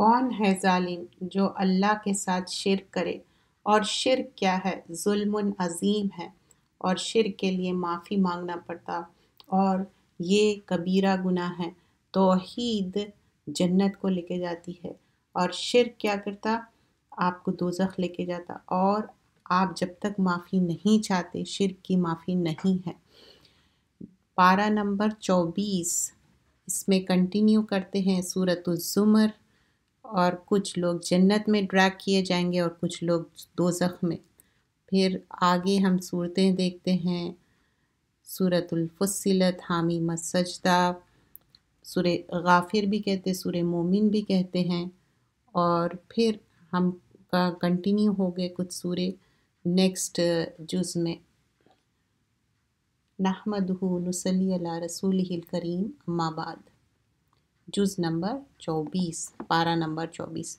कौन है जालिम जो अल्लाह के साथ शिर करे और शिर क्या है जुल्म अजीम है और शिर के लिए माफ़ी मांगना पड़ता और ये कबीरा गुना है तोहीद जन्नत को लेके जाती है और शिर क्या करता आपको दोजख लेके जाता और आप जब तक माफ़ी नहीं चाहते शिर की माफ़ी नहीं है पारा नंबर चौबीस इसमें कंटिन्यू करते हैं सूरत जुमर और कुछ लोग जन्नत में ड्रैग किए जाएंगे और कुछ लोग दो में फिर आगे हम सूरतें देखते हैं सूरतुल्फुसिलत हामी मसजदा सुर गाफिर भी कहते सुर मोमिन भी कहते हैं और फिर हम का कंटिन्यू हो गए कुछ सूर नेक्स्ट जुज में नहमद नसली रसूल करीम अम्माबाद जुज नंबर चौबीस पारा नंबर चौबीस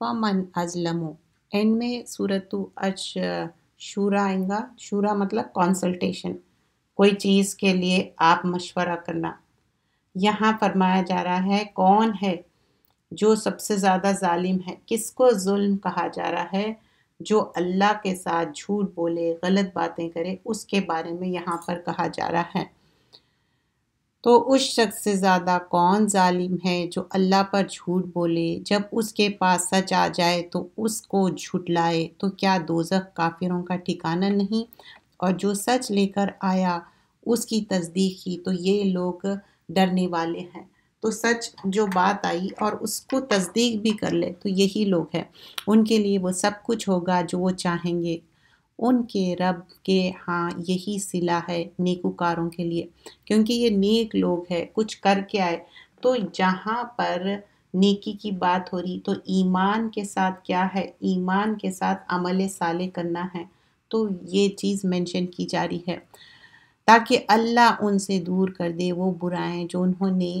फमन अजलमो एंड में सूरत अच शूरा आएगा शूरा मतलब कंसल्टेशन कोई चीज़ के लिए आप मशवरा करना यहाँ फरमाया जा रहा है कौन है जो सबसे ज़्यादा जालिम है किसको जुल्म कहा जा रहा है जो अल्लाह के साथ झूठ बोले गलत बातें करे उसके बारे में यहाँ पर कहा जा रहा है तो उस शख्स से ज़्यादा कौन जालिम है जो अल्लाह पर झूठ बोले जब उसके पास सच आ जाए तो उसको झुटलाए तो क्या दोजख काफिरों का ठिकाना नहीं और जो सच लेकर आया उसकी तस्दीक की तो ये लोग डरने वाले हैं तो सच जो बात आई और उसको तस्दीक भी कर ले तो यही लोग हैं उनके लिए वो सब कुछ होगा जो वो चाहेंगे उनके रब के हाँ यही सिला है नेकूकारों के लिए क्योंकि ये नेक लोग हैं कुछ करके आए तो जहाँ पर नेकी की बात हो रही तो ईमान के साथ क्या है ईमान के साथ अमल साले करना है तो ये चीज़ मेंशन की जा रही है ताकि अल्लाह उनसे दूर कर दे वो बुराएं जो उन्होंने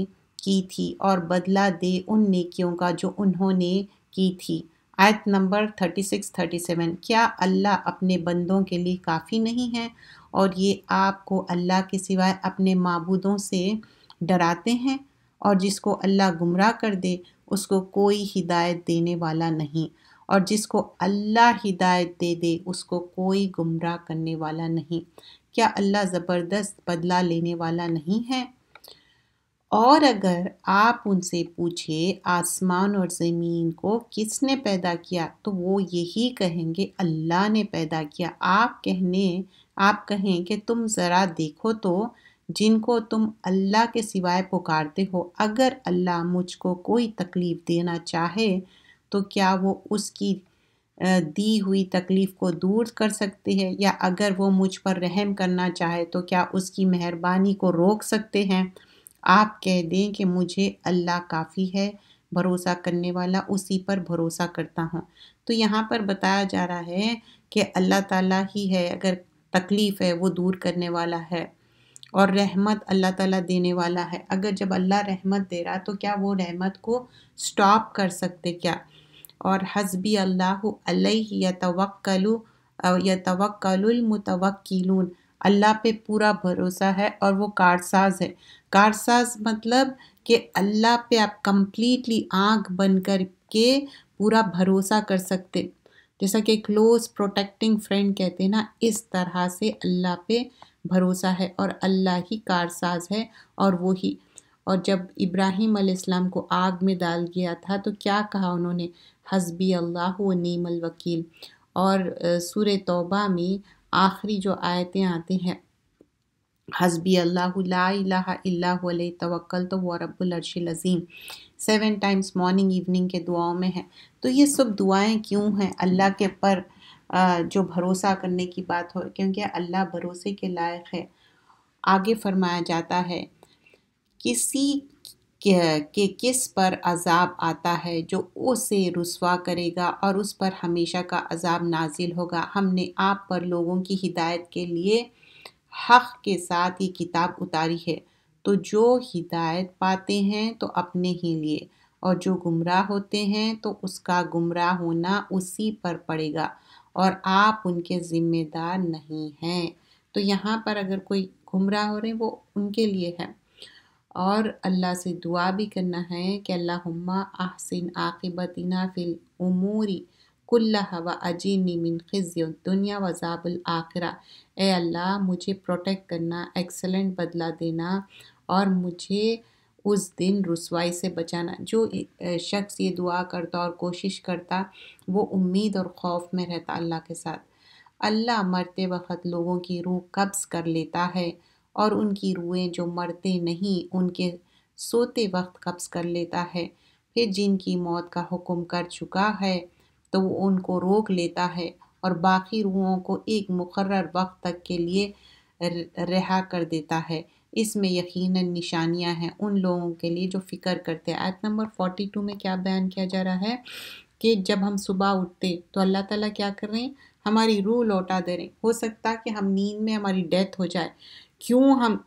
की थी और बदला दे उन नेकियों का जो उन्होंने की थी आयत number thirty six thirty seven क्या अल्लाह अपने बंदों के लिए काफ़ी नहीं है और ये आपको अल्लाह के सिवाय अपने मबूदों से डराते हैं और जिसको अल्लाह गुमराह कर दे उसको कोई हिदायत देने वाला नहीं और जिसको अल्लाह हिदायत दे दे उसको कोई गुमराह करने वाला नहीं क्या अल्लाह ज़बरदस्त बदला लेने वाला नहीं है और अगर आप उनसे पूछे आसमान और ज़मीन को किसने पैदा किया तो वो यही कहेंगे अल्लाह ने पैदा किया आप कहने आप कहें कि तुम ज़रा देखो तो जिनको तुम अल्लाह के सिवाय पुकारते हो अगर अल्लाह मुझको कोई तकलीफ़ देना चाहे तो क्या वो उसकी दी हुई तकलीफ़ को दूर कर सकते हैं या अगर वो मुझ पर रहम करना चाहे तो क्या उसकी मेहरबानी को रोक सकते हैं आप कह दें कि मुझे अल्लाह काफ़ी है भरोसा करने वाला उसी पर भरोसा करता हूँ तो यहाँ पर बताया जा रहा है कि अल्लाह ताला ही है अगर तकलीफ़ है वो दूर करने वाला है और रहमत अल्लाह ताला देने वाला है अगर जब अल्लाह रहमत दे रहा तो क्या वो रहमत को स्टॉप कर सकते क्या और हसबी अल्लाह या तो अल्लाह पे पूरा भरोसा है और वो कारसाज है कारसाज मतलब कि अल्लाह पे आप कम्प्लीटली आँख बन कर के पूरा भरोसा कर सकते जैसा कि क्लोज प्रोटेक्टिंग फ्रेंड कहते हैं ना इस तरह से अल्लाह पे भरोसा है और अल्लाह ही कारसाज है और वो ही और जब इब्राहिम अलैहिस्सलाम को आग में डाल गया था तो क्या कहा उन्होंने हसबी अल्लाह व नीम वकील और सूर तौबा में आखिरी जो आयतें आते हैं हसबी अल्लाह तवक्ल तो व रब्बुलरशीम सेवन टाइम्स मॉर्निंग इवनिंग के दुआओं में है तो ये सब दुआएं क्यों हैं अल्लाह के पर जो भरोसा करने की बात हो क्योंकि अल्लाह भरोसे के लायक है आगे फरमाया जाता है किसी के, के किस पर अजाब आता है जो उसे रसवा करेगा और उस पर हमेशा का अजाब नाजिल होगा हमने आप पर लोगों की हिदायत के लिए हक़ के साथ ये किताब उतारी है तो जो हिदायत पाते हैं तो अपने ही लिए और जो गुमराह होते हैं तो उसका गुमराह होना उसी पर पड़ेगा और आप उनके ज़िम्मेदार नहीं हैं तो यहाँ पर अगर कोई गुमराह हो रहे वो उनके लिए है और अल्लाह से दुआ भी करना है कि अल्लाह आसिन आकबतना फ़िल उमूरी कुल्ला हवा अजीन निमिन खिज्य दुनिया वज़ाबल जाबुल आखरा ए अल्लाह मुझे प्रोटेक्ट करना एक्सलेंट बदला देना और मुझे उस दिन रसवाई से बचाना जो शख्स ये दुआ करता और कोशिश करता वो उम्मीद और खौफ में रहता अल्लाह के साथ अल्लाह मरते वक्त लोगों की रूह कब्ज़ कर लेता है और उनकी रूहें जो मरते नहीं उनके सोते वक्त कब्ज़ कर लेता है फिर जिनकी मौत का हुक्म कर चुका है तो वो उनको रोक लेता है और बाकी रूहों को एक मुकर वक्त तक के लिए रिहा कर देता है इसमें यकीनन निशानियां हैं उन लोगों के लिए जो फ़िक्र करते हैं आयत नंबर फोर्टी टू में क्या बयान किया जा रहा है कि जब हम सुबह उठते तो अल्लाह ताला क्या कर रहे हैं हमारी रूह लौटा दे रहे हैं हो सकता कि हम नींद में हमारी डेथ हो जाए क्यों हम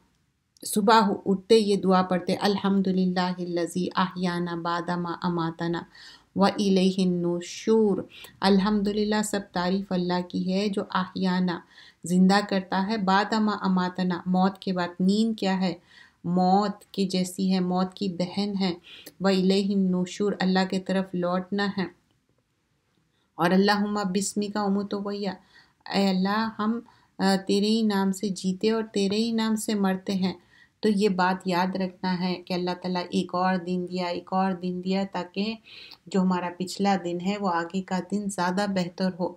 सुबह उठते ये दुआ पढ़ते अल्हम्दुलिल्लाह लजी आहियाना बादामा अमातना व इलेहिन्नशूर अल्हम्दुलिल्लाह सब तारीफ़ अल्लाह की है जो आहियाना ज़िंदा करता है बादमा अमातना मौत के बाद नींद क्या है मौत की जैसी है मौत की बहन है व इलेहिन्नशूर अल्लाह के तरफ लौटना है और अल्लाह बिस्मी का उमू तो वैया अल्लाह हम तेरे ही नाम से जीते और तेरे ही नाम से मरते हैं तो ये बात याद रखना है कि अल्लाह ताला एक और दिन दिया एक और दिन दिया ताकि जो हमारा पिछला दिन है वो आगे का दिन ज़्यादा बेहतर हो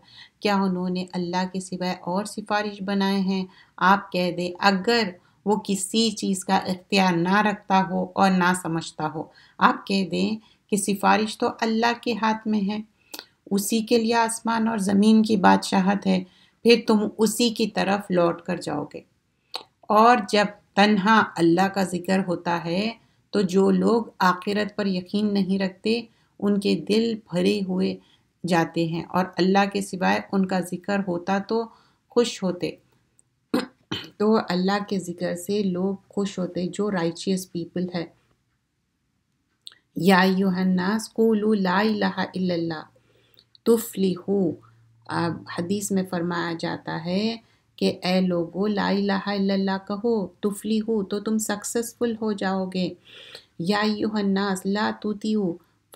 क्या उन्होंने अल्लाह के सिवाय और सिफारिश बनाए हैं आप कह दें अगर वो किसी चीज़ का इख्तियार ना रखता हो और ना समझता हो आप कह दें कि सिफारिश तो अल्लाह के हाथ में है उसी के लिए आसमान और ज़मीन की बादशाहत है फिर तुम उसी की तरफ लौट कर जाओगे और जब तन्हा अल्लाह का ज़िक्र होता है तो जो लोग आखिरत पर यकीन नहीं रखते उनके दिल भरे हुए जाते हैं और अल्लाह के सिवाय उनका ज़िक्र होता तो खुश होते तो अल्लाह के ज़िक्र से लोग खुश होते जो राइचियस पीपल है या यूहन्नास कोलू ला इला तुफली हदीस में फरमाया जाता है कि ए लोगो ला इलाहा कहो तुफली हो तो तुम सक्सेसफुल हो जाओगे या यूहन्नास ला हो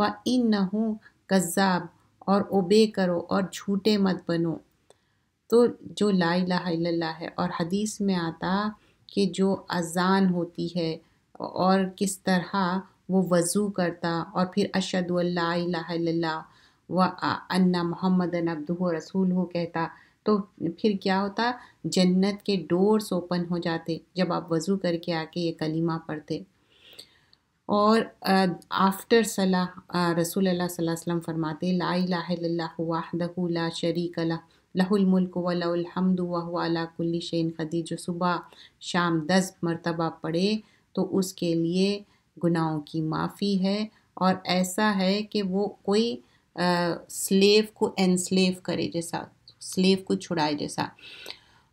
व इन न कज़ाब और ओबे करो और झूठे मत बनो तो जो ला इलाहा है और हदीस में आता कि जो अजान होती है और किस तरह वो वज़ू करता और फिर अशद ला व अन्ना मोहम्मद अब्दू रसूल हो कहता तो फिर क्या होता जन्नत के डोर्स ओपन हो जाते जब आप वज़ू करके आके ये कलीमा पढ़ते और आफ्टर सलाह रसूल अल्लाह वसल्लम फरमाते ला लाहदहू ला शरीक ला लहुल मुल्क व हुवा अला कुल्ली शैइन कदीर जो सुबह शाम दस मरतबा पढ़े तो उसके लिए गुनाहों की माफ़ी है और ऐसा है कि वो कोई स्लेव को एनस्लेव करे जैसा स्लेव को छुड़ाए जैसा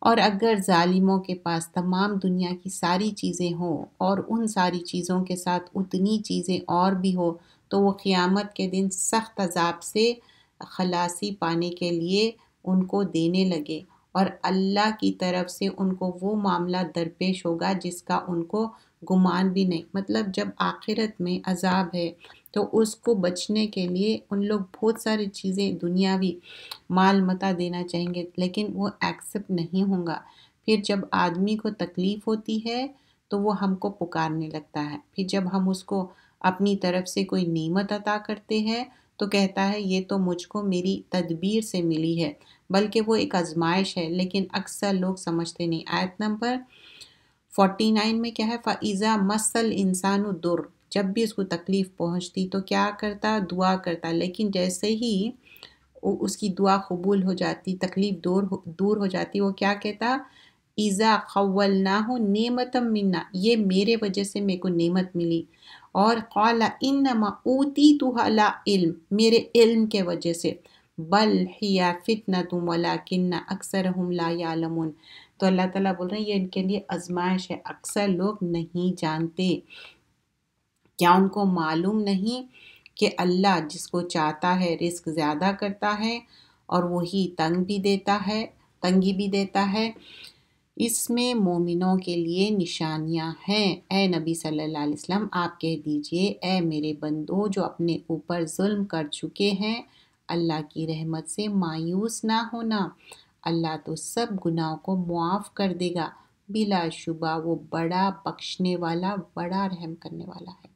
और अगर ालिमों के पास तमाम दुनिया की सारी चीज़ें हों और उन सारी चीज़ों के साथ उतनी चीज़ें और भी हो तो वो क़ियामत के दिन सख्त अजाब से खलासी पाने के लिए उनको देने लगे और अल्लाह की तरफ से उनको वो मामला दरपेश होगा जिसका उनको गुमान भी नहीं मतलब जब आखिरत में अजाब है तो उसको बचने के लिए उन लोग बहुत सारी चीज़ें दुनियावी माल मता देना चाहेंगे लेकिन वो एक्सेप्ट नहीं होगा फिर जब आदमी को तकलीफ़ होती है तो वो हमको पुकारने लगता है फिर जब हम उसको अपनी तरफ से कोई नियमत अता करते हैं तो कहता है ये तो मुझको मेरी तदबीर से मिली है बल्कि वो एक आजमाइश है लेकिन अक्सर लोग समझते नहीं आयत नंबर फोर्टी नाइन में क्या है फ़ाइज़ा मसल इंसान दुर जब भी उसको तकलीफ़ पहुंचती तो क्या करता दुआ करता लेकिन जैसे ही उसकी दुआ कबूल हो जाती तकलीफ़ दूर दूर हो जाती वो क्या कहता ईज़ा ना हो नेमतम मिलना ये मेरे वजह से मेरे को नेमत मिली और कौला इन नमा ऊती तो हला इल्म मेरे इल्म के वजह से बल हिया फितना तुम वला किन्ना अक्सर हम ला यालमुन तो अल्लाह ताला बोल रहे हैं ये इनके लिए आजमाइश है अक्सर लोग नहीं जानते क्या उनको मालूम नहीं कि अल्लाह जिसको चाहता है रिस्क ज़्यादा करता है और वही तंग भी देता है तंगी भी देता है इसमें मोमिनों के लिए निशानियां हैं ए नबी सल्लल्लाहु अलैहि वसल्लम आप कह दीजिए ए मेरे बंदो जो अपने ऊपर जुल्म कर चुके हैं अल्लाह की रहमत से मायूस ना होना अल्लाह तो सब गुनाहों को मुआफ़ कर देगा बिलाशुबा वो बड़ा बख्शने वाला बड़ा रहम करने वाला है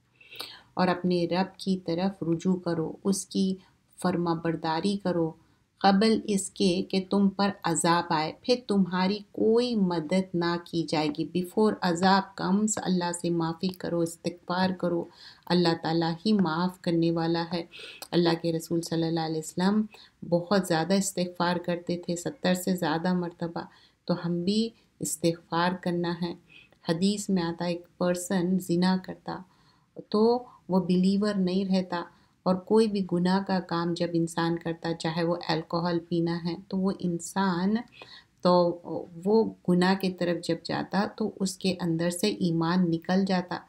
और अपने रब की तरफ रुजू करो उसकी फर्मा बरदारी करो कबल इसके कि तुम पर अजाब आए फिर तुम्हारी कोई मदद ना की जाएगी बिफोर अजाब कम्स अल्लाह से माफ़ी करो इस्तकबार करो अल्लाह ताला ही माफ़ करने वाला है अल्लाह के रसूल सल्लल्लाहु अलैहि वसल्लम बहुत ज़्यादा इस्तफ़ार करते थे सत्तर से ज़्यादा मरतबा तो हम भी इस्तफ़ार करना है हदीस में आता एक पर्सन जिना करता तो वो बिलीवर नहीं रहता और कोई भी गुनाह का काम जब इंसान करता चाहे वो अल्कोहल पीना है तो वो इंसान तो वो गुनाह की तरफ जब जाता तो उसके अंदर से ईमान निकल जाता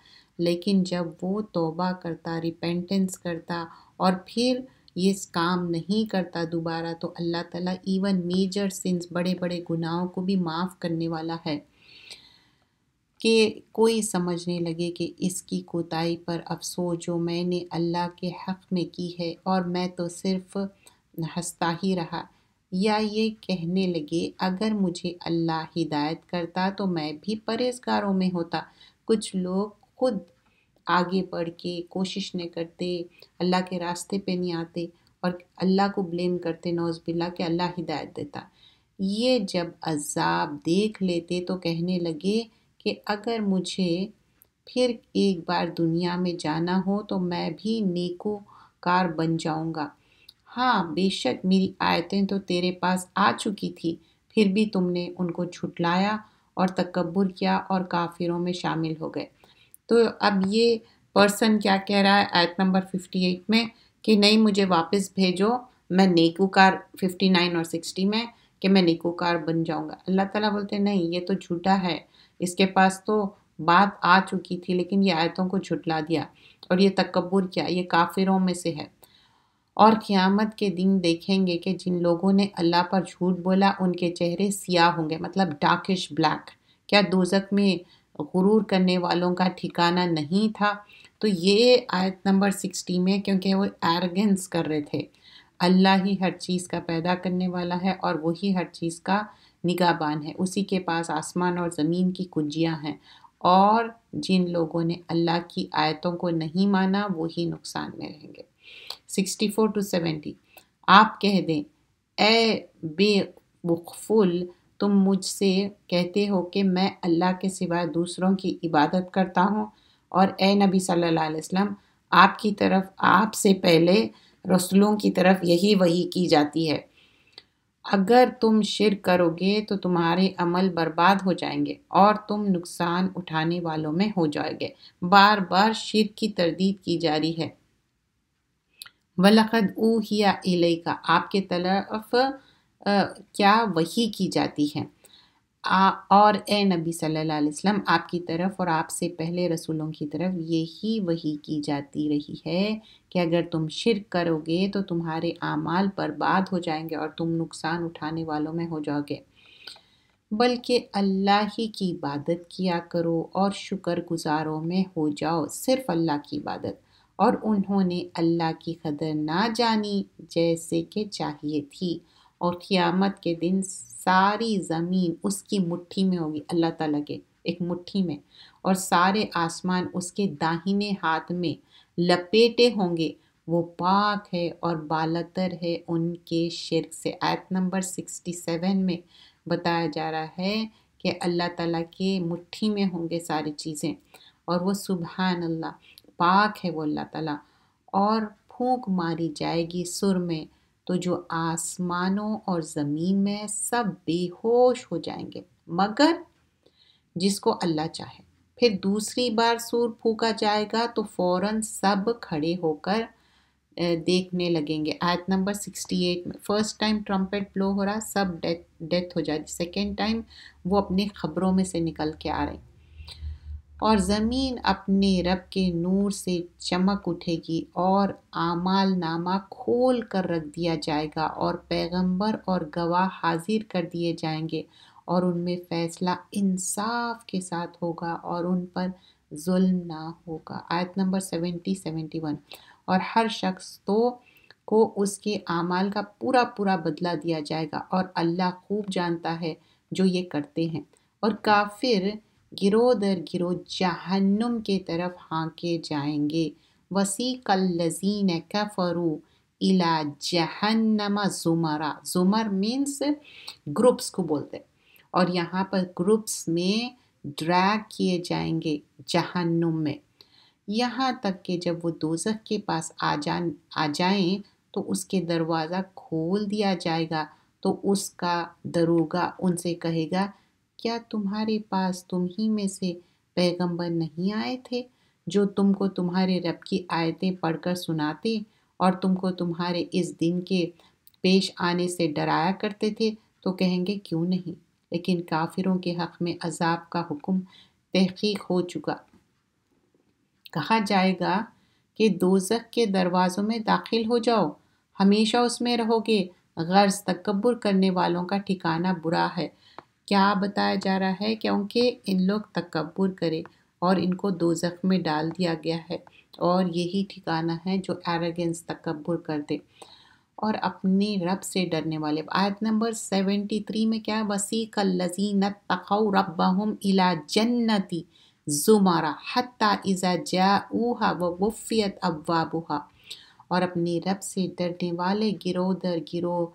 लेकिन जब वो तोबा करता रिपेंटेंस करता और फिर ये काम नहीं करता दोबारा तो अल्लाह ताला इवन मेजर सिंस बड़े बड़े गुनाहों को भी माफ़ करने वाला है कि कोई समझने लगे कि इसकी कोताही पर अफसोस जो मैंने अल्लाह के हक़ में की है और मैं तो सिर्फ़ हंसता ही रहा या ये कहने लगे अगर मुझे अल्लाह हिदायत करता तो मैं भी परहेजगारों में होता कुछ लोग खुद आगे बढ़ के कोशिश नहीं करते अल्लाह के रास्ते पे नहीं आते और अल्लाह को ब्लेम करते नौज़बिल्ला के कि अल्लाह हिदायत देता ये जब अजाब देख लेते तो कहने लगे कि अगर मुझे फिर एक बार दुनिया में जाना हो तो मैं भी नेकोकार बन जाऊंगा हाँ बेशक मेरी आयतें तो तेरे पास आ चुकी थी फिर भी तुमने उनको छुटलाया और तकबर किया और काफिरों में शामिल हो गए तो अब ये पर्सन क्या कह रहा है आयत नंबर 58 में कि नहीं मुझे वापस भेजो मैं नेकोकार 59 और 60 में कि मैं नेकोकार बन जाऊंगा अल्लाह ताला बोलते नहीं ये तो झूठा है इसके पास तो बात आ चुकी थी लेकिन ये आयतों को झुटला दिया और ये तकबर क्या ये काफिरों में से है और क़ियामत के दिन देखेंगे कि जिन लोगों ने अल्लाह पर झूठ बोला उनके चेहरे सियाह होंगे मतलब डार्किश ब्लैक क्या दोजक में गुरूर करने वालों का ठिकाना नहीं था तो ये आयत नंबर सिक्सटी में क्योंकि वो एरगेंस कर रहे थे अल्लाह ही हर चीज़ का पैदा करने वाला है और वही हर चीज़ का निगाहबान है उसी के पास आसमान और ज़मीन की कुंजियाँ हैं और जिन लोगों ने अल्लाह की आयतों को नहीं माना वो ही नुकसान में रहेंगे सिक्सटी फ़ोर टू सेवेंटी आप कह दें ए बेवकफुल तुम मुझसे कहते हो कि मैं अल्लाह के सिवाय दूसरों की इबादत करता हूँ और ए नबी सल्लल्लाहु अलैहि वसल्लम आपकी तरफ आपसे पहले रसुलों की तरफ यही वही की जाती है अगर तुम शिर करोगे तो तुम्हारे अमल बर्बाद हो जाएंगे और तुम नुकसान उठाने वालों में हो जाओगे बार बार शिर की तरदीद की जा रही है वलखद ऊहिया इलई का आपके तरफ क्या वही की जाती है आ, और ए नबी सल्लल्लाहु अलैहि वसल्लम आपकी तरफ और आपसे पहले रसूलों की तरफ यही वही की जाती रही है कि अगर तुम शिरक करोगे तो तुम्हारे आमाल बर्बाद हो जाएंगे और तुम नुकसान उठाने वालों में हो जाओगे बल्कि अल्लाह ही की इबादत किया करो और शुक्र गुजारों में हो जाओ सिर्फ अल्लाह की इबादत और उन्होंने अल्लाह की कदर ना जानी जैसे कि चाहिए थी और क़ियामत के दिन सारी ज़मीन उसकी मुट्ठी में होगी अल्लाह ताला के एक मुट्ठी में और सारे आसमान उसके दाहिने हाथ में लपेटे होंगे वो पाक है और बालतर है उनके शिरक से आयत नंबर सिक्सटी सेवन में बताया जा रहा है कि अल्लाह ताला के मुट्ठी में होंगे सारी चीज़ें और वो सुबहान अल्लाह पाक है वो अल्लाह ताला और फूंक मारी जाएगी सुर में तो जो आसमानों और ज़मीन में सब बेहोश हो जाएंगे मगर जिसको अल्लाह चाहे फिर दूसरी बार सूर फूका जाएगा तो फौरन सब खड़े होकर देखने लगेंगे आयत नंबर 68 में फर्स्ट टाइम ट्रम्पेट ब्लो हो रहा सब डेथ डेथ हो जा सेकेंड टाइम वो अपनी खबरों में से निकल के आ रहे हैं और ज़मीन अपने रब के नूर से चमक उठेगी और आमाल नामा खोल कर रख दिया जाएगा और पैगंबर और गवाह हाजिर कर दिए जाएंगे और उनमें फ़ैसला इंसाफ के साथ होगा और उन पर जुल्म ना होगा आयत नंबर सेवेंटी सेवेंटी वन और हर शख्स तो को उसके आमाल का पूरा पूरा बदला दिया जाएगा और अल्लाह खूब जानता है जो ये करते हैं और काफिर गिरो दर गिरो जहन्नुम के तरफ हाँके जाएंगे वसी कल लजीन कफरू इला जहन्नमा जुमरा जुमर मीन्स ग्रुप्स को बोलते हैं और यहाँ पर ग्रुप्स में ड्रैग किए जाएंगे जहन्नुम में यहाँ तक कि जब वो दोजख के पास आ जा आ जाएं तो उसके दरवाज़ा खोल दिया जाएगा तो उसका दरोगा उनसे कहेगा क्या तुम्हारे पास तुम ही में से पैगंबर नहीं आए थे जो तुमको तुम्हारे रब की आयतें पढ़कर सुनाते और तुमको तुम्हारे इस दिन के पेश आने से डराया करते थे तो कहेंगे क्यों नहीं लेकिन काफिरों के हक़ में अजाब का हुक्म तहकीक हो चुका कहा जाएगा कि दोजक के दरवाज़ों में दाखिल हो जाओ हमेशा उसमें रहोगे गर्ज तकबर करने वालों का ठिकाना बुरा है क्या बताया जा रहा है क्योंकि इन लोग तकबर करे और इनको दो में डाल दिया गया है और यही ठिकाना है जो एरोगेंस तकबर कर दे और अपने रब से डरने वाले आयत नंबर सेवेंटी थ्री में क्या है का लजीन तखौ रब इला जन्नती जुमारा हत्ता इज़ा जाऊहा व वफ़ियत अब्वाबुहा और अपने रब से डरने वाले गिरोह दर गिरोह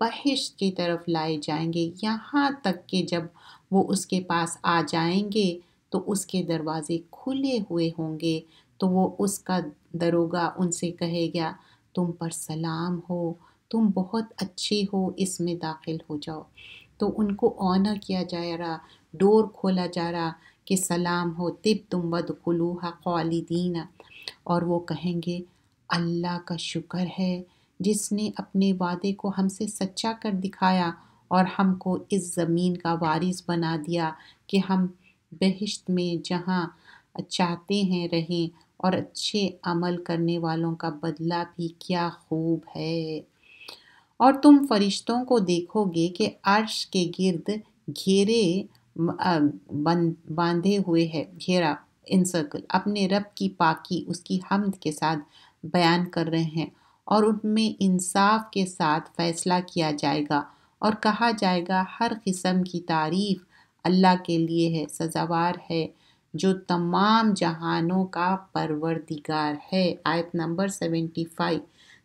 बहिश्त की तरफ लाए जाएंगे यहाँ तक कि जब वो उसके पास आ जाएंगे तो उसके दरवाजे खुले हुए होंगे तो वो उसका दरोगा उनसे कहेगा तुम पर सलाम हो तुम बहुत अच्छी हो इसमें दाखिल हो जाओ तो उनको ऑनर किया जा रहा डोर खोला जा रहा कि सलाम हो तिब तुम बद खलूहा कौलीदीना और वो कहेंगे अल्लाह का शुक्र है जिसने अपने वादे को हमसे सच्चा कर दिखाया और हमको इस ज़मीन का वारिस बना दिया कि हम बहिश्त में जहाँ चाहते हैं रहें और अच्छे अमल करने वालों का बदला भी क्या खूब है और तुम फरिश्तों को देखोगे कि अर्श के गिर्द घेरे बांधे हुए है घेरा इन सर्कल अपने रब की पाकी उसकी हमद के साथ बयान कर रहे हैं और उनमें इंसाफ के साथ फ़ैसला किया जाएगा और कहा जाएगा हर किस्म की तारीफ़ अल्लाह के लिए है सजावार है जो तमाम जहानों का परवरदिगार है आयत नंबर सेवेंटी फाइव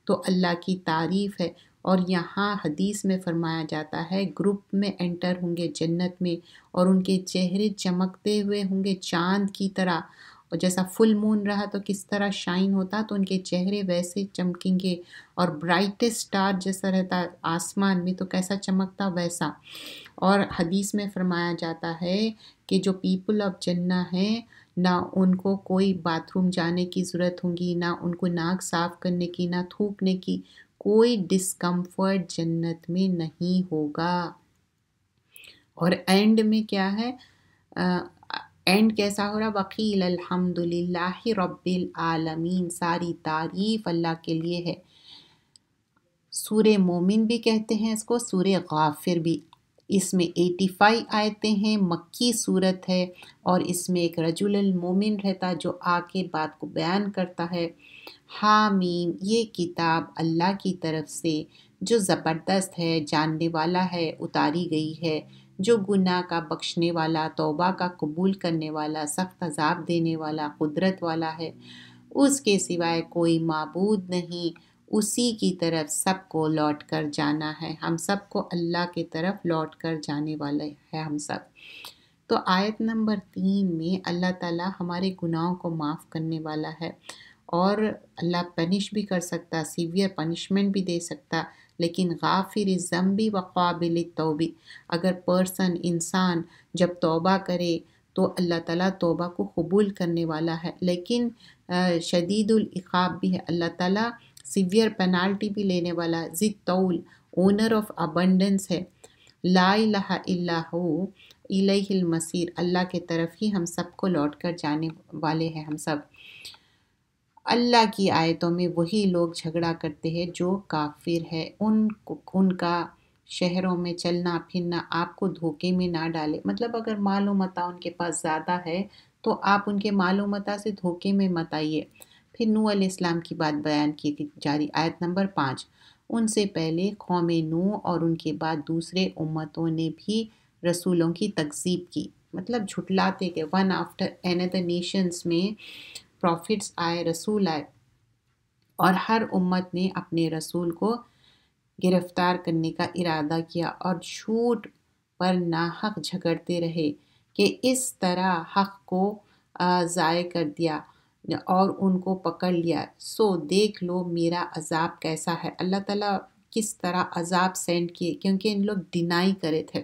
तो अल्लाह की तारीफ़ है और यहाँ हदीस में फरमाया जाता है ग्रुप में एंटर होंगे जन्नत में और उनके चेहरे चमकते हुए होंगे चांद की तरह और जैसा फुल मून रहा तो किस तरह शाइन होता तो उनके चेहरे वैसे चमकेंगे और ब्राइटेस्ट स्टार जैसा रहता आसमान में तो कैसा चमकता वैसा और हदीस में फरमाया जाता है कि जो पीपल ऑफ जन्ना है ना उनको कोई बाथरूम जाने की ज़रूरत होगी ना उनको नाक साफ़ करने की ना थूकने की कोई डिस्कम्फर्ट जन्नत में नहीं होगा और एंड में क्या है एंड कैसा हो रहा वकील अलहमदिल्ला रब्बिल आलमीन सारी तारीफ़ अल्लाह के लिए है सूर मोमिन भी कहते हैं इसको सूर गाफिर भी इसमें 85 आयतें हैं मक्की सूरत है और इसमें एक रजुल मोमिन रहता है जो आके बात को बयान करता है हामीम ये किताब अल्लाह की तरफ से जो ज़बरदस्त है जानने वाला है उतारी गई है जो गुनाह का बख्शने वाला तोबा का कबूल करने वाला सख्त अजाब देने वाला कुदरत वाला है उसके सिवाय कोई मबूद नहीं उसी की तरफ सबको लौट कर जाना है हम सबको अल्लाह की तरफ लौट कर जाने वाले हैं हम सब तो आयत नंबर तीन में अल्लाह ताला हमारे गुनाहों को माफ़ करने वाला है और अल्लाह पनिश भी कर सकता सीवियर पनिशमेंट भी दे सकता लेकिन गाफिर ज़म्बी भी काबिल तोबी अगर पर्सन इंसान जब तोबा करे तो अल्लाह ताला तोबा को कबूल करने वाला है लेकिन शदीदुल्क़ाब भी है अल्लाह ताला सीवियर पेनाल्टी भी लेने वाला जिद तौल ओनर ऑफ अबंडेंस है ला इलाह मसीर अल्लाह के तरफ ही हम सबको लौट कर जाने वाले हैं हम सब अल्लाह की आयतों में वही लोग झगड़ा करते हैं जो काफिर है उन उनका शहरों में चलना फिरना आपको धोखे में ना डाले मतलब अगर मालूमता उनके पास ज़्यादा है तो आप उनके मालूमता से धोखे में मत आइए फिर नू इस्लाम की बात बयान की जा रही आयत नंबर पाँच उनसे पहले कौम नू और उनके बाद दूसरे उम्मतों ने भी रसूलों की तकसीब की मतलब झुटलाते गए वन आफ्टर एन नेशंस में प्रॉफिट्स आए रसूल आए और हर उम्मत ने अपने रसूल को गिरफ्तार करने का इरादा किया और झूठ पर नाहक झगड़ते रहे कि इस तरह हक को ज़ाय कर दिया और उनको पकड़ लिया सो देख लो मेरा अजाब कैसा है अल्लाह ताला किस तरह अजाब सेंड किए क्योंकि इन लोग डिनाई करे थे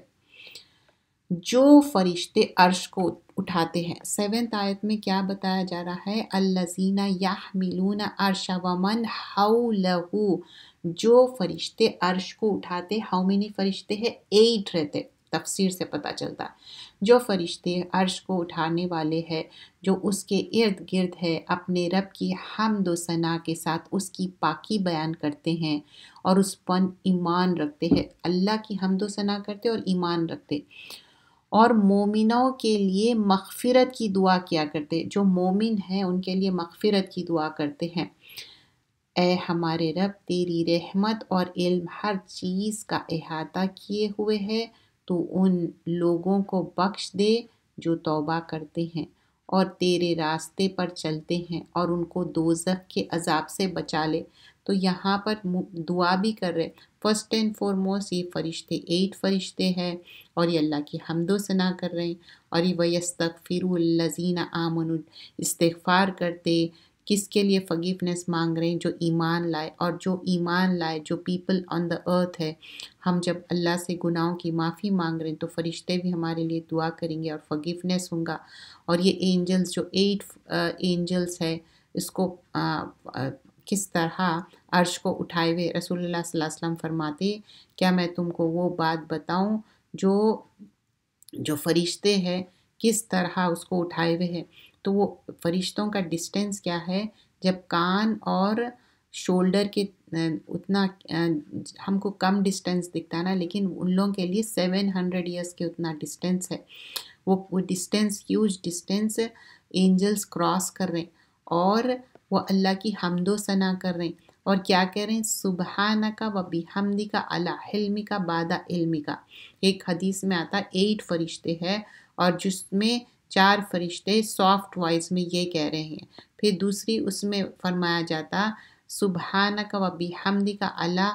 जो फरिश्ते अर्श को उठाते हैं सेवेंथ आयत में क्या बताया जा रहा है अल्लाजीना याह मिलूना अर्शा वमन हाउ लहू जो फरिश्ते अर्श को उठाते हाउ मेनी फरिश्ते हैं एट रहते तफसीर से पता चलता जो फरिश्ते अर्श को उठाने वाले हैं जो उसके इर्द गिर्द है अपने रब की हमद सना के साथ उसकी पाकी बयान करते हैं और उस पन ईमान रखते हैं अल्लाह की हमदोसना सना करते और ईमान रखते और मोमिनों के लिए मगफ़रत की दुआ किया करते जो मोमिन हैं उनके लिए मगफ़रत की दुआ करते हैं ए हमारे रब तेरी रहमत और इल्म हर चीज़ का अहाता किए हुए है तो उन लोगों को बख्श दे जो तौबा करते हैं और तेरे रास्ते पर चलते हैं और उनको दोजख के अजाब से बचा ले तो यहाँ पर दुआ भी कर रहे फर्स्ट एंड फॉरमोस्ट ये फरिश्ते एट फरिश्ते हैं और ये अल्लाह की हमदो सना कर रहे हैं और ये वयस्तक लज़ीना आमन इस्तफ़ार करते किसके लिए फगीफनेस मांग रहे हैं जो ईमान लाए और जो ईमान लाए जो पीपल ऑन द अर्थ है हम जब अल्लाह से गुनाहों की माफ़ी मांग रहे हैं तो फ़रिश्ते भी हमारे लिए दुआ करेंगे और फगीफनेस होंगे और ये एंजल्स जो एट एंजल्स है इसको आ, आ, किस तरह अर्श को उठाए हुए रसोल्ला वसलम फरमाते क्या मैं तुमको वो बात बताऊँ जो जो फरिश्ते हैं किस तरह उसको उठाए हुए हैं तो वो फरिश्तों का डिस्टेंस क्या है जब कान और शोल्डर के उतना हमको कम डिस्टेंस दिखता है ना लेकिन उन लोगों के लिए सेवन हंड्रेड ईयर्स के उतना डिस्टेंस है वो वो distance huge distance angels cross कर रहे हैं और वो अल्लाह की हमदो सना कर रहे हैं और क्या कह रहे हैं सुबहाना का व हमदी का अलामी का बादा इल्मी का एक हदीस में आता एट फरिश्ते हैं और जिसमें चार फरिश्ते सॉफ्ट वॉइस में ये कह रहे हैं फिर दूसरी उसमें फरमाया जाता सुबहान का व हमदी का अला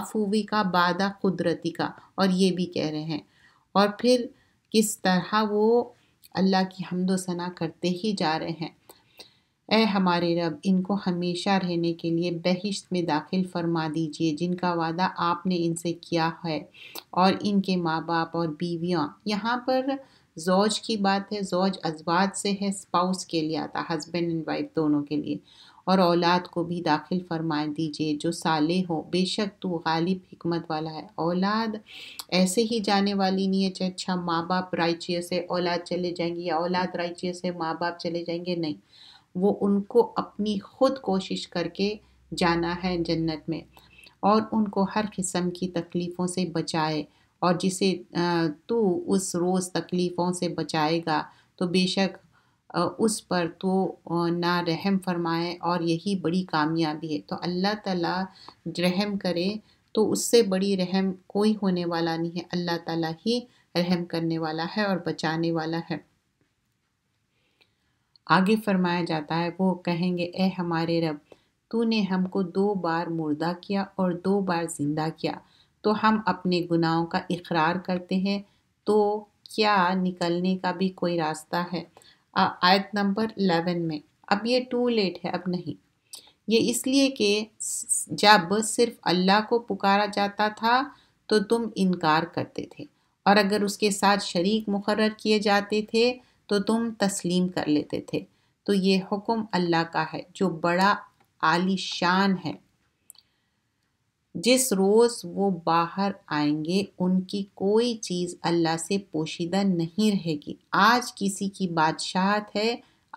अफूवी का बादा कुदरती का और ये भी कह रहे हैं और फिर किस तरह वो अल्लाह की हमदो सना करते ही जा रहे हैं ए हमारे रब इनको हमेशा रहने के लिए बहिश्त में दाखिल फरमा दीजिए जिनका वादा आपने इनसे किया है और इनके माँ बाप और बीवियाँ यहाँ पर जौज की बात है जौज अजवाज से है स्पाउस के लिए आता हस्बैंड एंड वाइफ दोनों के लिए और औलाद को भी दाखिल फरमा दीजिए जो साले हो बेशक तू गालिब हमत वाला है औलाद ऐसे ही जाने वाली नहीं है चाहे अच्छा माँ बाप राइचियस है औलाद चले जाएंगे या औलाद राइचियस है माँ बाप चले जाएंगे नहीं वो उनको अपनी खुद कोशिश करके जाना है जन्नत में और उनको हर किस्म की तकलीफ़ों से बचाए और जिसे तू उस रोज़ तकलीफ़ों से बचाएगा तो बेशक उस पर तो ना रहम फरमाए और यही बड़ी कामयाबी है तो अल्लाह ताला रहम करे तो उससे बड़ी रहम कोई होने वाला नहीं है अल्लाह ताला ही रहम करने वाला है और बचाने वाला है आगे फरमाया जाता है वो कहेंगे ए हमारे रब तूने हमको दो बार मुर्दा किया और दो बार ज़िंदा किया तो हम अपने गुनाहों का इकरार करते हैं तो क्या निकलने का भी कोई रास्ता है आयत नंबर एलेवन में अब ये टू लेट है अब नहीं ये इसलिए कि जब सिर्फ अल्लाह को पुकारा जाता था तो तुम इनकार करते थे और अगर उसके साथ शरीक मुकर किए जाते थे तो तुम तस्लीम कर लेते थे तो ये हुक्म अल्लाह का है जो बड़ा आलीशान है जिस रोज़ वो बाहर आएंगे उनकी कोई चीज़ अल्लाह से पोशीदा नहीं रहेगी आज किसी की बादशाहत है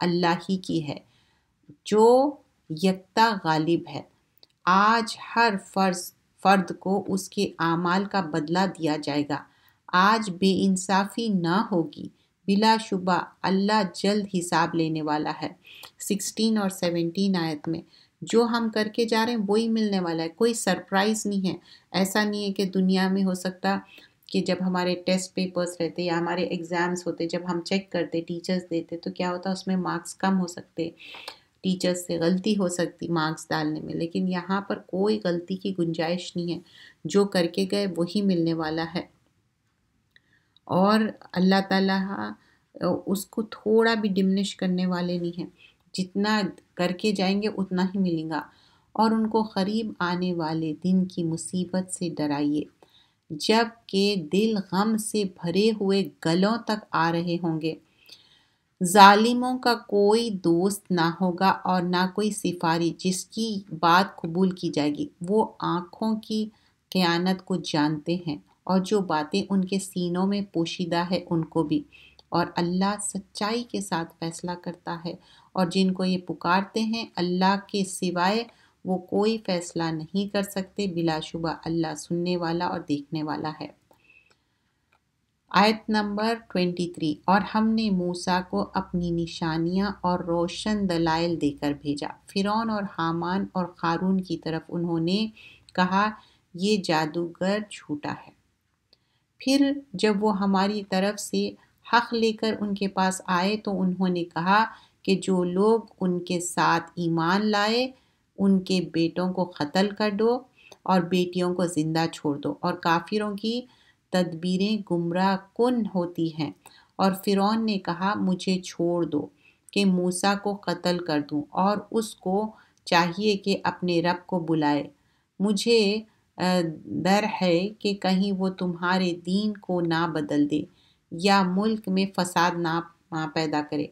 अल्लाह ही की है जो यकता गालिब है आज हर फर्ज फ़र्द को उसके आमाल का बदला दिया जाएगा आज बेइंसाफ़ी ना होगी बिलाशुबा अल्लाह जल्द हिसाब लेने वाला है 16 और 17 आयत में जो हम करके जा रहे हैं वही मिलने वाला है कोई सरप्राइज़ नहीं है ऐसा नहीं है कि दुनिया में हो सकता कि जब हमारे टेस्ट पेपर्स रहते या हमारे एग्ज़ाम्स होते जब हम चेक करते टीचर्स देते तो क्या होता उसमें मार्क्स कम हो सकते टीचर्स से गलती हो सकती मार्क्स डालने में लेकिन यहाँ पर कोई गलती की गुंजाइश नहीं है जो करके गए वही मिलने वाला है और अल्लाह ताला उसको थोड़ा भी डिमनिश करने वाले नहीं हैं जितना करके जाएंगे उतना ही मिलेगा और उनको करीब आने वाले दिन की मुसीबत से डराइए जब के दिल गम से भरे हुए गलों तक आ रहे होंगे ालिमों का कोई दोस्त ना होगा और ना कोई सिफारी जिसकी बात कबूल की जाएगी वो आँखों की क़यानत को जानते हैं और जो बातें उनके सीनों में पोशीदा है उनको भी और अल्लाह सच्चाई के साथ फैसला करता है और जिनको ये पुकारते हैं अल्लाह के सिवाय वो कोई फैसला नहीं कर सकते बिलाशुबा अल्लाह सुनने वाला और देखने वाला है आयत नंबर ट्वेंटी थ्री और हमने मूसा को अपनी निशानियां और रोशन दलाइल देकर भेजा फिरौन और हामान और खारून की तरफ उन्होंने कहा ये जादूगर झूठा है फिर जब वो हमारी तरफ से हक़ लेकर उनके पास आए तो उन्होंने कहा कि जो लोग उनके साथ ईमान लाए उनके बेटों को क़त्ल कर दो और बेटियों को ज़िंदा छोड़ दो और काफिरों की तदबीरें गुमराह कन होती हैं और फ़िरौन ने कहा मुझे छोड़ दो कि मूसा को कत्ल कर दूं और उसको चाहिए कि अपने रब को बुलाए मुझे डर है कि कहीं वो तुम्हारे दीन को ना बदल दे या मुल्क में फसाद ना पैदा करे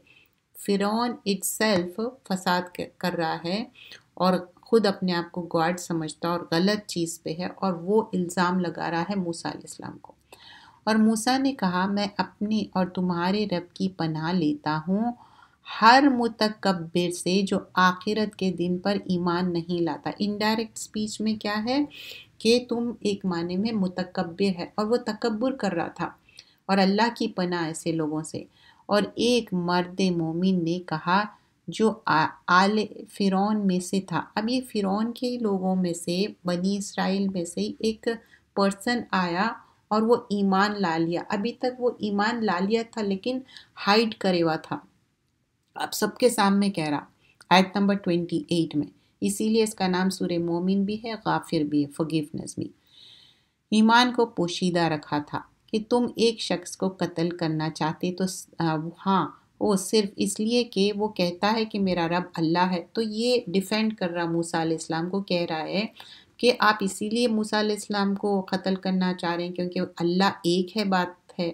फिरौन सेल्फ फसाद कर रहा है और ख़ुद अपने आप को गॉड समझता और गलत चीज़ पे है और वो इल्ज़ाम लगा रहा है मूसा इस्लाम को और मूसा ने कहा मैं अपने और तुम्हारे रब की पनाह लेता हूँ हर मुतकबिर से जो आखिरत के दिन पर ईमान नहीं लाता इनडायरेक्ट स्पीच में क्या है कि तुम एक माने में मुतकबर है और वो तकबर कर रहा था और अल्लाह की पना ऐसे लोगों से और एक मर्द मोमिन ने कहा जो आल फ़िरौन में से था अब ये फ़िरौन के लोगों में से बनी इसराइल में से एक पर्सन आया और वो ईमान ला लिया अभी तक वो ईमान ला लिया था लेकिन हाइड करे हुआ था अब सबके सामने कह रहा आयत नंबर ट्वेंटी एट में इसीलिए इसका नाम सूर्य मोमिन भी है गाफिर भी है फगीवनेस भी ईमान को पोशीदा रखा था कि तुम एक शख्स को कत्ल करना चाहते तो हाँ वो सिर्फ इसलिए कि वो कहता है कि मेरा रब अल्लाह है तो ये डिफेंड कर रहा मूसा इस्लाम को कह रहा है कि आप इसीलिए मूसा इस्लाम को कत्ल करना चाह रहे हैं क्योंकि अल्लाह एक है बात है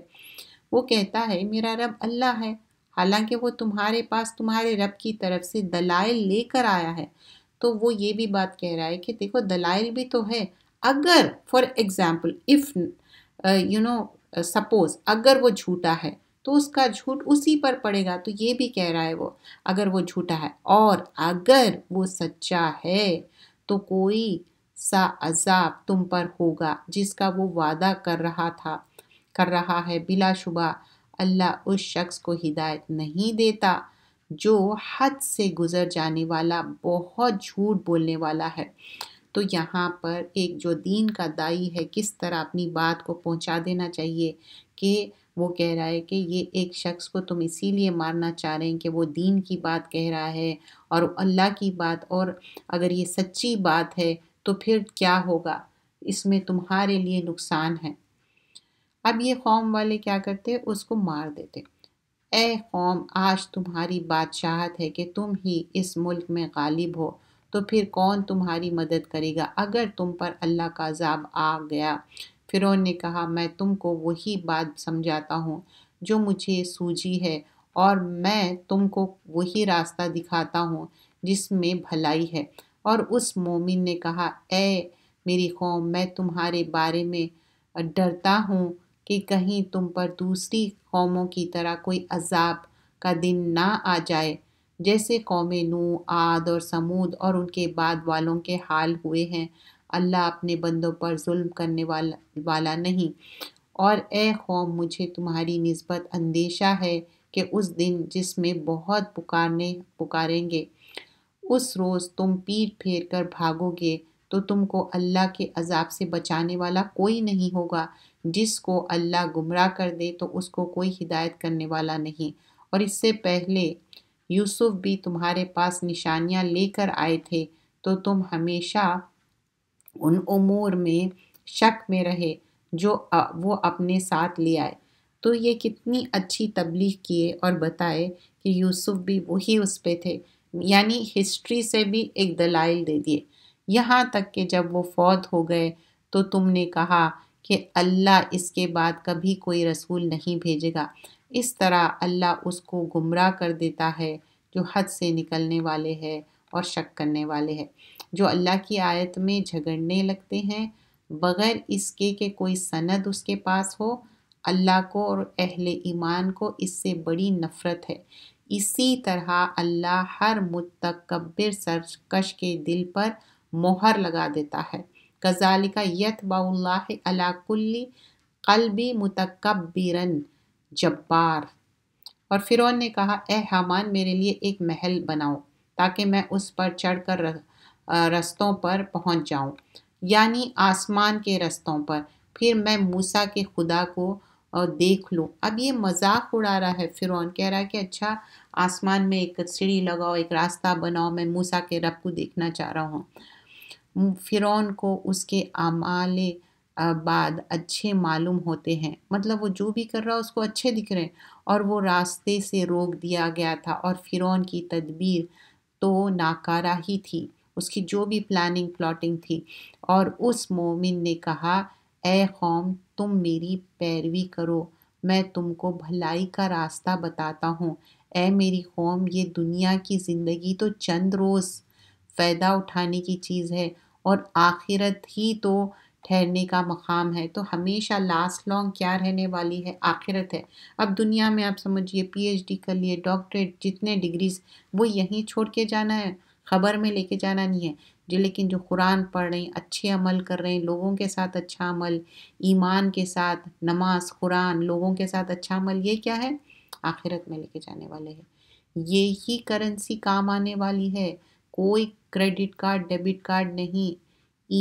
वो कहता है मेरा रब अल्लाह है हालांकि वो तुम्हारे पास तुम्हारे रब की तरफ से दलाल लेकर आया है तो वो ये भी बात कह रहा है कि देखो दलाइल भी तो है अगर for example if you know suppose अगर वो झूठा है तो उसका झूठ उसी पर पड़ेगा तो ये भी कह रहा है वो अगर वो झूठा है और अगर वो सच्चा है तो कोई सा अजाब तुम पर होगा जिसका वो वादा कर रहा था कर रहा है बिलाशुबा अल्लाह उस शख्स को हिदायत नहीं देता जो हद से गुज़र जाने वाला बहुत झूठ बोलने वाला है तो यहाँ पर एक जो दीन का दाई है किस तरह अपनी बात को पहुँचा देना चाहिए कि वो कह रहा है कि ये एक शख्स को तुम इसीलिए मारना चाह रहे हैं कि वो दीन की बात कह रहा है और अल्लाह की बात और अगर ये सच्ची बात है तो फिर क्या होगा इसमें तुम्हारे लिए नुकसान है अब ये कौम वाले क्या करते उसको मार देते ए कौम आज तुम्हारी बादशाहत है कि तुम ही इस मुल्क में गालिब हो तो फिर कौन तुम्हारी मदद करेगा अगर तुम पर अल्लाह का अजाब आ गया फिर ने कहा मैं तुमको वही बात समझाता हूँ जो मुझे सूझी है और मैं तुमको वही रास्ता दिखाता हूँ जिसमें भलाई है और उस मोमिन ने कहा ए मेरी कौम मैं तुम्हारे बारे में डरता हूँ कि कहीं तुम पर दूसरी कौमों की तरह कोई अजाब का दिन ना आ जाए जैसे कौम नू आद और समूद और उनके बाद वालों के हाल हुए हैं अल्लाह अपने बंदों पर जुल्म करने वाला वाला नहीं और ए कौम मुझे तुम्हारी नस्बत अंदेशा है कि उस दिन जिसमें बहुत पुकारने पुकारेंगे उस रोज़ तुम पीट फेर कर भागोगे तो तुमको अल्लाह के अजाब से बचाने वाला कोई नहीं होगा जिसको अल्लाह गुमराह कर दे तो उसको कोई हिदायत करने वाला नहीं और इससे पहले यूसुफ भी तुम्हारे पास निशानियां लेकर आए थे तो तुम हमेशा उन उमूर में शक में रहे जो वो अपने साथ ले आए तो ये कितनी अच्छी तबलीग किए और बताए कि यूसुफ भी वही उस पर थे यानी हिस्ट्री से भी एक दलाइल दे दिए यहाँ तक कि जब वो फौत हो गए तो तुमने कहा कि अल्लाह इसके बाद कभी कोई रसूल नहीं भेजेगा इस तरह अल्लाह उसको गुमराह कर देता है जो हद से निकलने वाले है और शक करने वाले हैं जो अल्लाह की आयत में झगड़ने लगते हैं बग़ैर इसके के कोई सनद उसके पास हो अल्लाह को और अहल ईमान को इससे बड़ी नफ़रत है इसी तरह अल्लाह हर मुतकबिर सरकश के दिल पर मोहर लगा देता है कजालिका यतबाउल्लाह अलाकुल्ली कल्बी मुतकबिरन जब्बार और फ़िरौन ने कहा ए हमान मेरे लिए एक महल बनाओ ताकि मैं उस पर चढ़कर रस्तों पर पहुंच जाऊं यानी आसमान के रस्तों पर फिर मैं मूसा के खुदा को और देख लूँ अब ये मजाक उड़ा रहा है फिरौन कह रहा है कि अच्छा आसमान में एक सीढ़ी लगाओ एक रास्ता बनाओ मैं मूसा के रब को देखना चाह रहा हूँ फ़िरौन को उसके आमाल बाद अच्छे मालूम होते हैं मतलब वो जो भी कर रहा है उसको अच्छे दिख रहे हैं और वो रास्ते से रोक दिया गया था और फ़िरौन की तदबीर तो नाकारा ही थी उसकी जो भी प्लानिंग प्लॉटिंग थी और उस मोमिन ने कहा ए कौम तुम मेरी पैरवी करो मैं तुमको भलाई का रास्ता बताता हूँ ए मेरी कौम ये दुनिया की ज़िंदगी तो चंद रोज़ फ़ायदा उठाने की चीज़ है और आखिरत ही तो ठहरने का मकाम है तो हमेशा लास्ट लॉन्ग क्या रहने वाली है आखिरत है अब दुनिया में आप समझिए पीएचडी कर लिए डॉक्टरेट जितने डिग्रीज वो यहीं छोड़ के जाना है ख़बर में लेके जाना नहीं है जो लेकिन जो कुरान पढ़ रहे हैं अच्छे अमल कर रहे हैं लोगों के साथ अच्छा अमल ईमान के साथ नमाज कुरान लोगों के साथ अच्छा अमल ये क्या है आखिरत में लेके जाने वाले हैं ये ही करेंसी काम आने वाली है कोई क्रेडिट कार्ड डेबिट कार्ड नहीं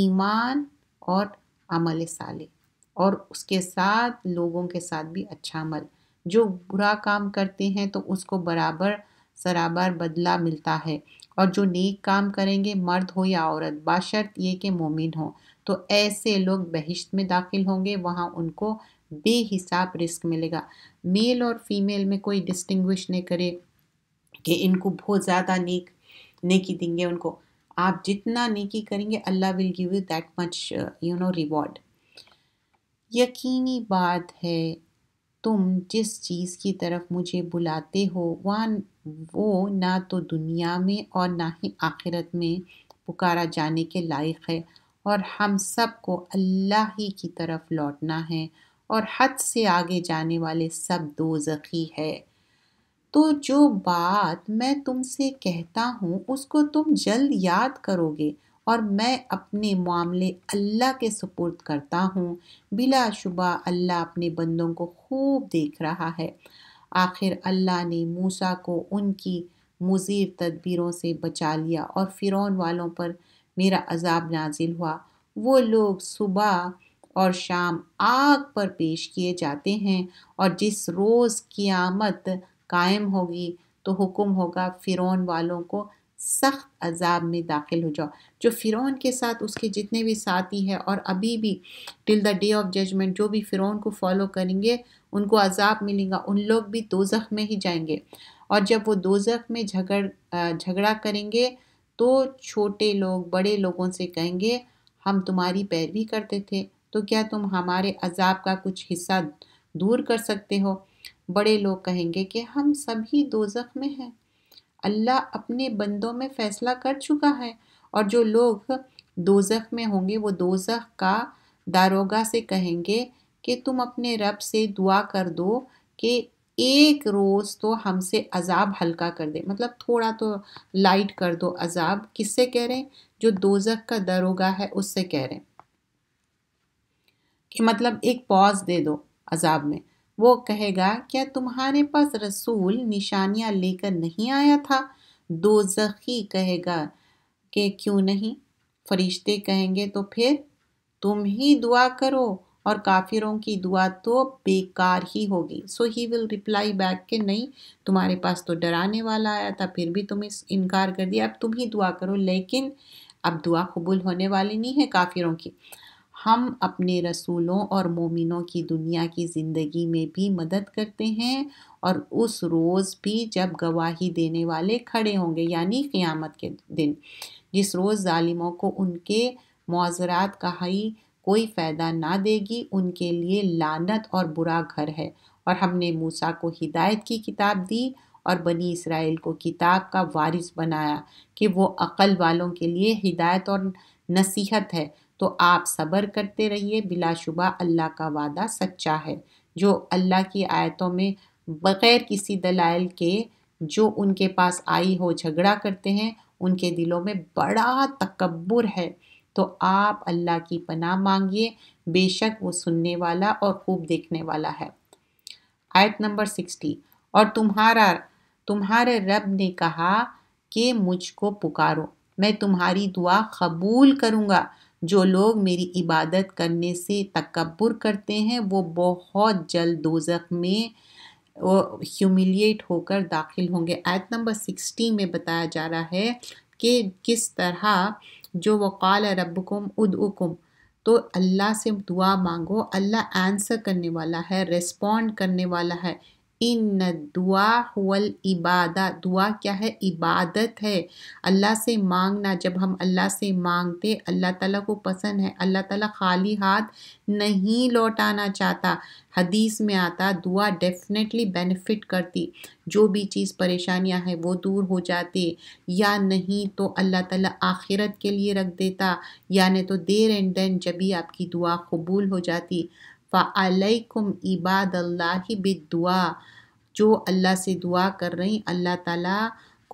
ईमान और अमल साले और उसके साथ लोगों के साथ भी अच्छा अमल जो बुरा काम करते हैं तो उसको बराबर सराबर बदला मिलता है और जो नेक काम करेंगे मर्द हो या औरत बाशर्त ये कि मोमिन हो तो ऐसे लोग बहिश्त में दाखिल होंगे वहाँ उनको बेहिसाब रिस्क मिलेगा मेल और फीमेल में कोई डिस्टिंग्विश नहीं करे कि इनको बहुत ज़्यादा नेक नेकी देंगे उनको आप जितना नेकी करेंगे Allah will give you that much you know reward यकीनी बात है तुम जिस चीज़ की तरफ मुझे बुलाते हो वहाँ वो ना तो दुनिया में और ना ही आखिरत में पुकारा जाने के लायक है और हम सब को अल्लाह ही की तरफ लौटना है और हद से आगे जाने वाले सब दो जख़ी है तो जो बात मैं तुमसे कहता हूँ उसको तुम जल्द याद करोगे और मैं अपने मामले अल्लाह के सपोर्ट करता हूँ बिलाशुबा अल्लाह अपने बंदों को खूब देख रहा है आखिर अल्लाह ने मूसा को उनकी मुजीर तदबीरों से बचा लिया और फ़िरौन वालों पर मेरा अजाब नाजिल हुआ वो लोग सुबह और शाम आग पर पेश किए जाते हैं और जिस रोज़ क़ियामत कायम होगी तो हुक्म होगा फ़िरौन वालों को सख्त अजाब में दाखिल हो जाओ जो फ़िरौन के साथ उसके जितने भी साथी है और अभी भी till the day of judgement जो भी फ़िरौन को फॉलो करेंगे उनको अजाब मिलेगा उन लोग भी दोजख में ही जाएंगे और जब वो दोजख में झगड़ झगड़ा करेंगे तो छोटे लोग बड़े लोगों से कहेंगे हम तुम्हारी पैरवी करते थे तो क्या तुम हमारे अजाब का कुछ हिस्सा दूर कर सकते हो बड़े लोग कहेंगे कि हम सभी दो में हैं अल्लाह अपने बंदों में फ़ैसला कर चुका है और जो लोग दो में होंगे वो दोजख का दारोगा से कहेंगे कि तुम अपने रब से दुआ कर दो कि एक रोज़ तो हमसे अजाब हल्का कर दे मतलब थोड़ा तो लाइट कर दो अजाब किससे कह रहे हैं जो दोजख का दरोगा है उससे कह रहे हैं कि मतलब एक पॉज दे दो अजाब में वो कहेगा क्या तुम्हारे पास रसूल निशानियाँ लेकर नहीं आया था दो जखी कहेगा कि क्यों नहीं फरिश्ते कहेंगे तो फिर तुम ही दुआ करो और काफिरों की दुआ तो बेकार ही होगी so he will reply back के नहीं तुम्हारे पास तो डराने वाला आया था फिर भी तुम इस इनकार कर दिया अब तुम ही दुआ करो लेकिन अब दुआ कबूल होने वाली नहीं है काफिरों की हम अपने रसूलों और मोमिनों की दुनिया की ज़िंदगी में भी मदद करते हैं और उस रोज़ भी जब गवाही देने वाले खड़े होंगे यानी क़ियामत के दिन जिस रोज़ ालिमों को उनके मुआजरात कहाई कोई फ़ायदा ना देगी उनके लिए लानत और बुरा घर है और हमने मूसा को हिदायत की किताब दी और बनी इसराइल को किताब का वारिस बनाया कि वो अक़ल वालों के लिए हिदायत और नसीहत है तो आप सब्र करते रहिए बिलाशुबा अल्लाह का वादा सच्चा है जो अल्लाह की आयतों में बग़ैर किसी दलाइल के जो उनके पास आई हो झगड़ा करते हैं उनके दिलों में बड़ा तकबर है तो आप अल्लाह की पनाह मांगिए बेशक वो सुनने वाला और खूब देखने वाला है आयत नंबर सिक्सटी और तुम्हारा तुम्हारे रब ने कहा कि मुझको पुकारो मैं तुम्हारी दुआ कबूल करूँगा जो लोग मेरी इबादत करने से तकबर करते हैं वो बहुत जल्द दोजक में वो ह्यूमिलिएट होकर दाखिल होंगे आयत नंबर सिक्सटी में बताया जा रहा है कि किस तरह जो वक़ाल रबकुम उदकुम तो अल्लाह से दुआ मांगो अल्लाह आंसर करने वाला है रेस्पॉन्ड करने वाला है इन दुआ हुल इबादा दुआ क्या है इबादत है अल्लाह से मांगना जब हम अल्लाह से मांगते अल्लाह ताला को पसंद है अल्लाह ताला खाली हाथ नहीं लौटाना चाहता हदीस में आता दुआ डेफिनेटली बेनिफिट करती जो भी चीज़ परेशानियां हैं वो दूर हो जाती या नहीं तो अल्लाह ताला आखिरत के लिए रख देता यानी तो देर एंड देन जब ही आपकी दुआ कबूल हो जाती फ़ालकुम इबाद अल्लाह दुआ जो अल्लाह से दुआ कर रही अल्लाह ताला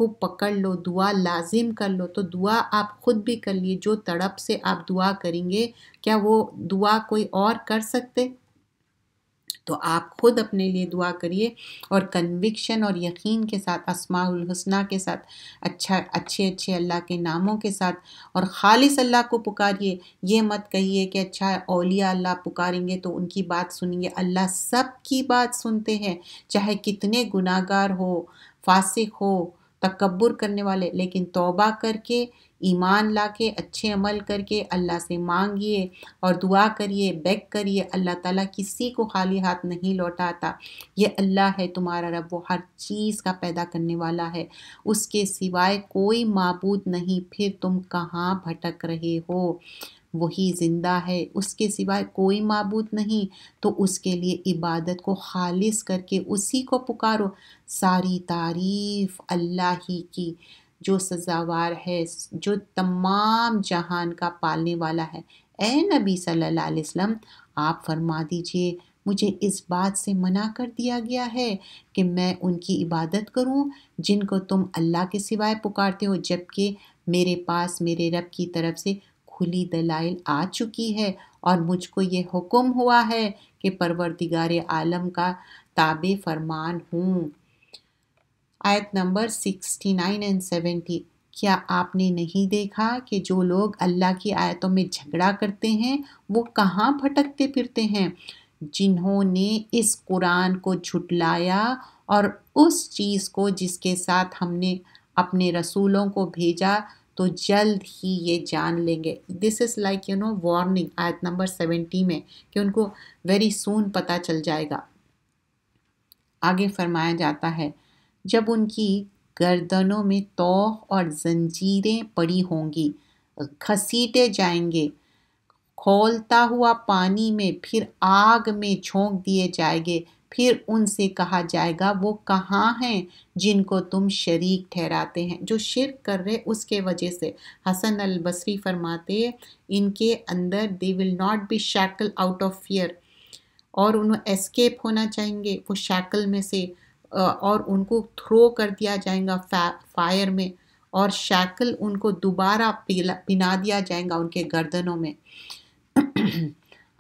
को पकड़ लो दुआ लाजिम कर लो तो दुआ आप खुद भी कर लिए जो तड़प से आप दुआ करेंगे क्या वो दुआ कोई और कर सकते तो आप खुद अपने लिए दुआ करिए और कन्विक्शन और यकीन के साथ असमाउल हसना के साथ अच्छा अच्छे अच्छे अल्लाह के नामों के साथ और ख़ालिस अल्लाह को पुकारिए ये मत कहिए कि अच्छा अलिया अल्लाह पुकारेंगे तो उनकी बात सुनेंगे अल्लाह सब की बात सुनते हैं चाहे कितने गुनागार हो फासिक हो तकबर करने वाले लेकिन तौबा करके ईमान ला के अच्छे अमल करके अल्लाह से मांगिए और दुआ करिए बैग करिए अल्लाह ताला किसी को खाली हाथ नहीं लौटाता ये अल्लाह है तुम्हारा रब वो हर चीज़ का पैदा करने वाला है उसके सिवाय कोई मबूद नहीं फिर तुम कहाँ भटक रहे हो वही ज़िंदा है उसके सिवाय कोई मबूद नहीं तो उसके लिए इबादत को खालिस करके उसी को पुकारो सारी तारीफ़ अल्लाह ही की जो सज़ावार है जो तमाम जहान का पालने वाला है ए नबी सल्लल्लाहु अलैहि वसल्लम आप फरमा दीजिए मुझे इस बात से मना कर दिया गया है कि मैं उनकी इबादत करूं जिनको तुम अल्लाह के सिवाय पुकारते हो जबकि मेरे पास मेरे रब की तरफ से खुली दलाइल आ चुकी है और मुझको ये हुक्म हुआ है कि परवरदिगार आलम का ताबे फरमान हूँ आयत नंबर 69 एंड 70 क्या आपने नहीं देखा कि जो लोग अल्लाह की आयतों में झगड़ा करते हैं वो कहाँ भटकते फिरते हैं जिन्होंने इस कुरान को झुटलाया और उस चीज़ को जिसके साथ हमने अपने रसूलों को भेजा तो जल्द ही ये जान लेंगे this is like you know warning आयत नंबर सेवेंटी में कि उनको वेरी सून पता चल जाएगा आगे फरमाया जाता है जब उनकी गर्दनों में तोह और जंजीरें पड़ी होंगी घसीटे जाएंगे खोलता हुआ पानी में फिर आग में झोंक दिए जाएंगे फिर उनसे कहा जाएगा वो कहाँ हैं जिनको तुम शरीक ठहराते हैं जो शिरक कर रहे उसके वजह से हसन अल बसरी फरमाते इनके अंदर they will not be shackle out of fear और उन्हें एस्केप होना चाहेंगे वो शैकल में से और उनको थ्रो कर दिया जाएगा फायर में और शैकल उनको दोबारा पिना दिया जाएगा उनके गर्दनों में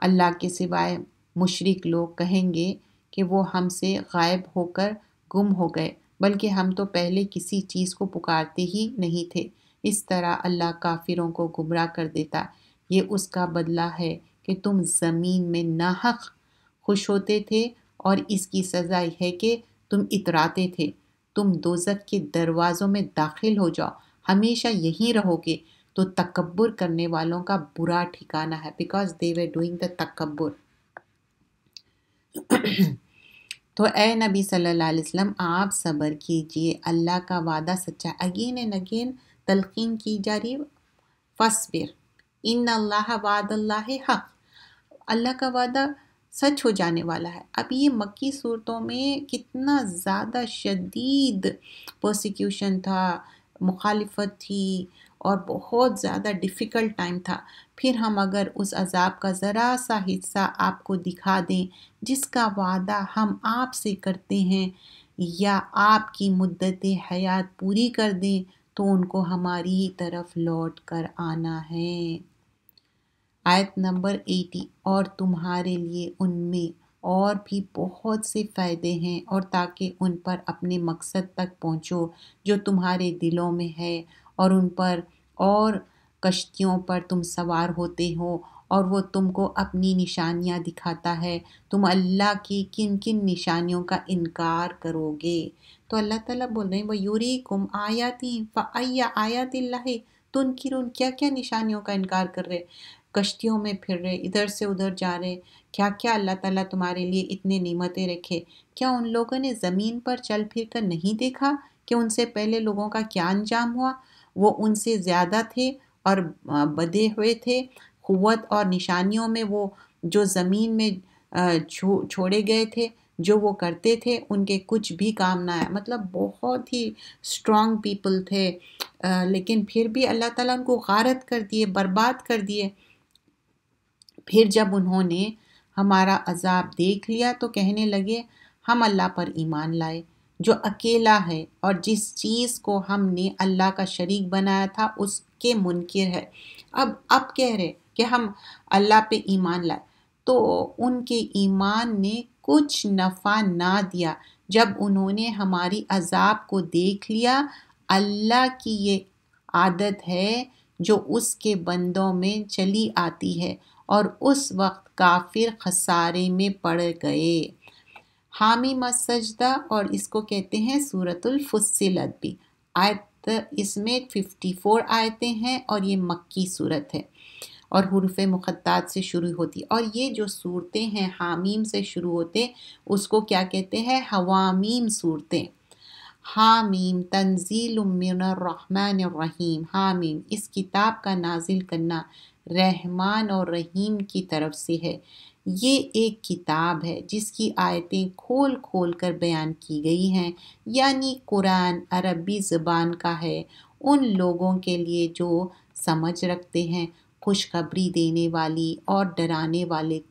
अल्लाह के सिवाय मुशरक लोग कहेंगे कि वो हमसे गायब होकर गुम हो गए बल्कि हम तो पहले किसी चीज़ को पुकारते ही नहीं थे इस तरह अल्लाह काफिरों को गुमराह कर देता ये उसका बदला है कि तुम ज़मीन में नाहक खुश होते थे और इसकी सज़ा है कि तुम इतराते थे तुम दोजक के दरवाज़ों में दाखिल हो जाओ हमेशा यहीं रहोगे तो तकबर करने वालों का बुरा ठिकाना है because they way doing the तकबर तो ए नबी सल्लल्लाहु अलैहि वसल्लम आप सब्र कीजिए अल्लाह का वादा सच्चा अगेन एंड अगेन तलकिन की जा रही फसबिर इन अल्लाह वाद अल्लाह हक अल्लाह का वादा सच हो जाने वाला है अब ये मक्की सूरतों में कितना ज़्यादा शदीद प्रोसिक्यूशन था मुखालफत थी और बहुत ज़्यादा डिफ़िकल्ट टाइम था फिर हम अगर उस अजाब का ज़रा सा हिस्सा आपको दिखा दें जिसका वादा हम आपसे करते हैं या आपकी मुद्दत हयात पूरी कर दें तो उनको हमारी ही तरफ लौट कर आना है आयत नंबर एटी और तुम्हारे लिए उनमें और भी बहुत से फ़ायदे हैं और ताकि उन पर अपने मकसद तक पहुँचो जो तुम्हारे दिलों में है और उन पर और कश्तियों पर तुम सवार होते हो और वो तुमको अपनी निशानियाँ दिखाता है तुम अल्लाह की किन किन निशानियों का इनकार करोगे तो अल्लाह ताला बोल रहे हैं वह यूरी कुम आयाती फ़ैया आयात तुनकिर तो क्या क्या निशानियों का इनकार कर रहे कश्तियों में फिर रहे इधर से उधर जा रहे क्या क्या अल्लाह ताला तुम्हारे लिए इतने निमतें रखे क्या उन लोगों ने ज़मीन पर चल फिर कर नहीं देखा कि उनसे पहले लोगों का क्या अंजाम हुआ वो उनसे ज़्यादा थे और बधे हुए थे क़वत और निशानियों में वो जो ज़मीन में छो, छोड़े गए थे जो वो करते थे उनके कुछ भी काम ना आया मतलब बहुत ही स्ट्रॉन्ग पीपल थे आ, लेकिन फिर भी अल्लाह ताला उनको गारत कर दिए बर्बाद कर दिए फिर जब उन्होंने हमारा अजाब देख लिया तो कहने लगे हम अल्लाह पर ईमान लाए जो अकेला है और जिस चीज़ को हमने अल्लाह का शरीक बनाया था उसके मुनकर है अब अब कह रहे कि हम अल्लाह पे ईमान लाए तो उनके ईमान ने कुछ नफ़ा ना दिया जब उन्होंने हमारी अजाब को देख लिया अल्लाह की ये आदत है जो उसके बंदों में चली आती है और उस वक्त काफिर खसारे में पड़ गए हामी मसजदा और इसको कहते हैं सूरतुल भी आयत इसमें 54 आयतें हैं और ये मक्की सूरत है और हरूफ मुखदात से शुरू होती और ये जो सूरतें हैं हामीम से शुरू होते उसको क्या कहते हैं हवामीम सूरतें हामीम तंजील रहीम हामीम इस किताब का नाजिल करना रहमान और रहीम की तरफ से है ये एक किताब है जिसकी आयतें खोल खोल कर बयान की गई हैं यानी कुरान अरबी ज़बान का है उन लोगों के लिए जो समझ रखते हैं खुशखबरी देने वाली और डराने वाले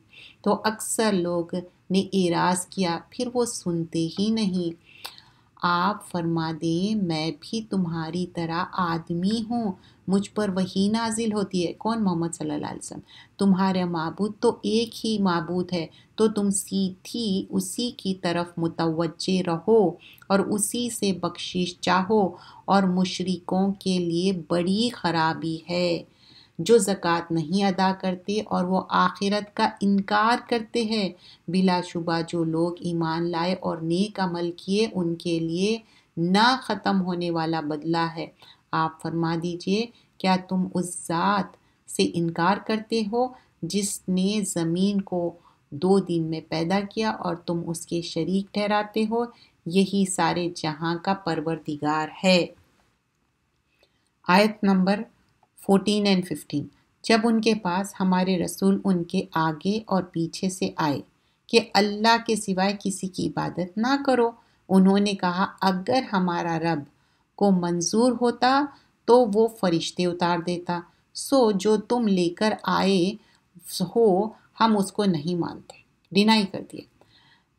तो अक्सर लोग ने एराज किया फिर वो सुनते ही नहीं आप फरमा दें मैं भी तुम्हारी तरह आदमी हूँ मुझ पर वही नाजिल होती है कौन मोहम्मद सल्लल्लाहु अलैहि वसल्लम तुम्हारे मबूद तो एक ही मबूद है तो तुम सीधी उसी की तरफ मुतव रहो और उसी से बख्शिश चाहो और मुशरिकों के लिए बड़ी खराबी है जो ज़क़़त नहीं अदा करते और वो आखिरत का इनकार करते हैं बिलाशुबा जो लोग ईमान लाए और नेक अमल किए उनके लिए ना ख़त्म होने वाला बदला है आप फरमा दीजिए क्या तुम उस ज़ात से इनकार करते हो जिसने ज़मीन को दो दिन में पैदा किया और तुम उसके शरीक ठहराते हो यही सारे जहां का परवरदिगार है आयत नंबर फोटीन एंड फिफ्टीन जब उनके पास हमारे रसूल उनके आगे और पीछे से आए कि अल्लाह के सिवाय किसी की इबादत ना करो उन्होंने कहा अगर हमारा रब को मंजूर होता तो वो फरिश्ते उतार देता सो जो तुम लेकर आए हो हम उसको नहीं मानते डिनाई कर दिया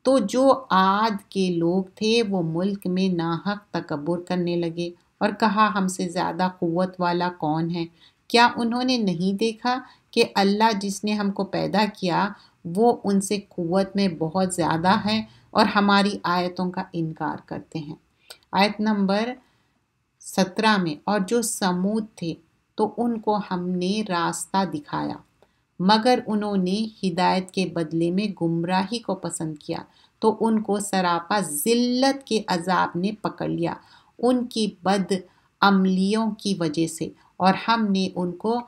तो जो आद के लोग थे वो मुल्क में नाहक तकबर करने लगे और कहा हमसे ज़्यादा क़वत वाला कौन है क्या उन्होंने नहीं देखा कि अल्लाह जिसने हमको पैदा किया वो उनसे क़वत में बहुत ज़्यादा है और हमारी आयतों का इनकार करते हैं आयत नंबर सत्रह में और जो समूद थे तो उनको हमने रास्ता दिखाया मगर उन्होंने हिदायत के बदले में गुमराही को पसंद किया तो उनको सरापा ज़िल्लत के अजाब ने पकड़ लिया उनकी बद अमलियों की वजह से और हमने उनको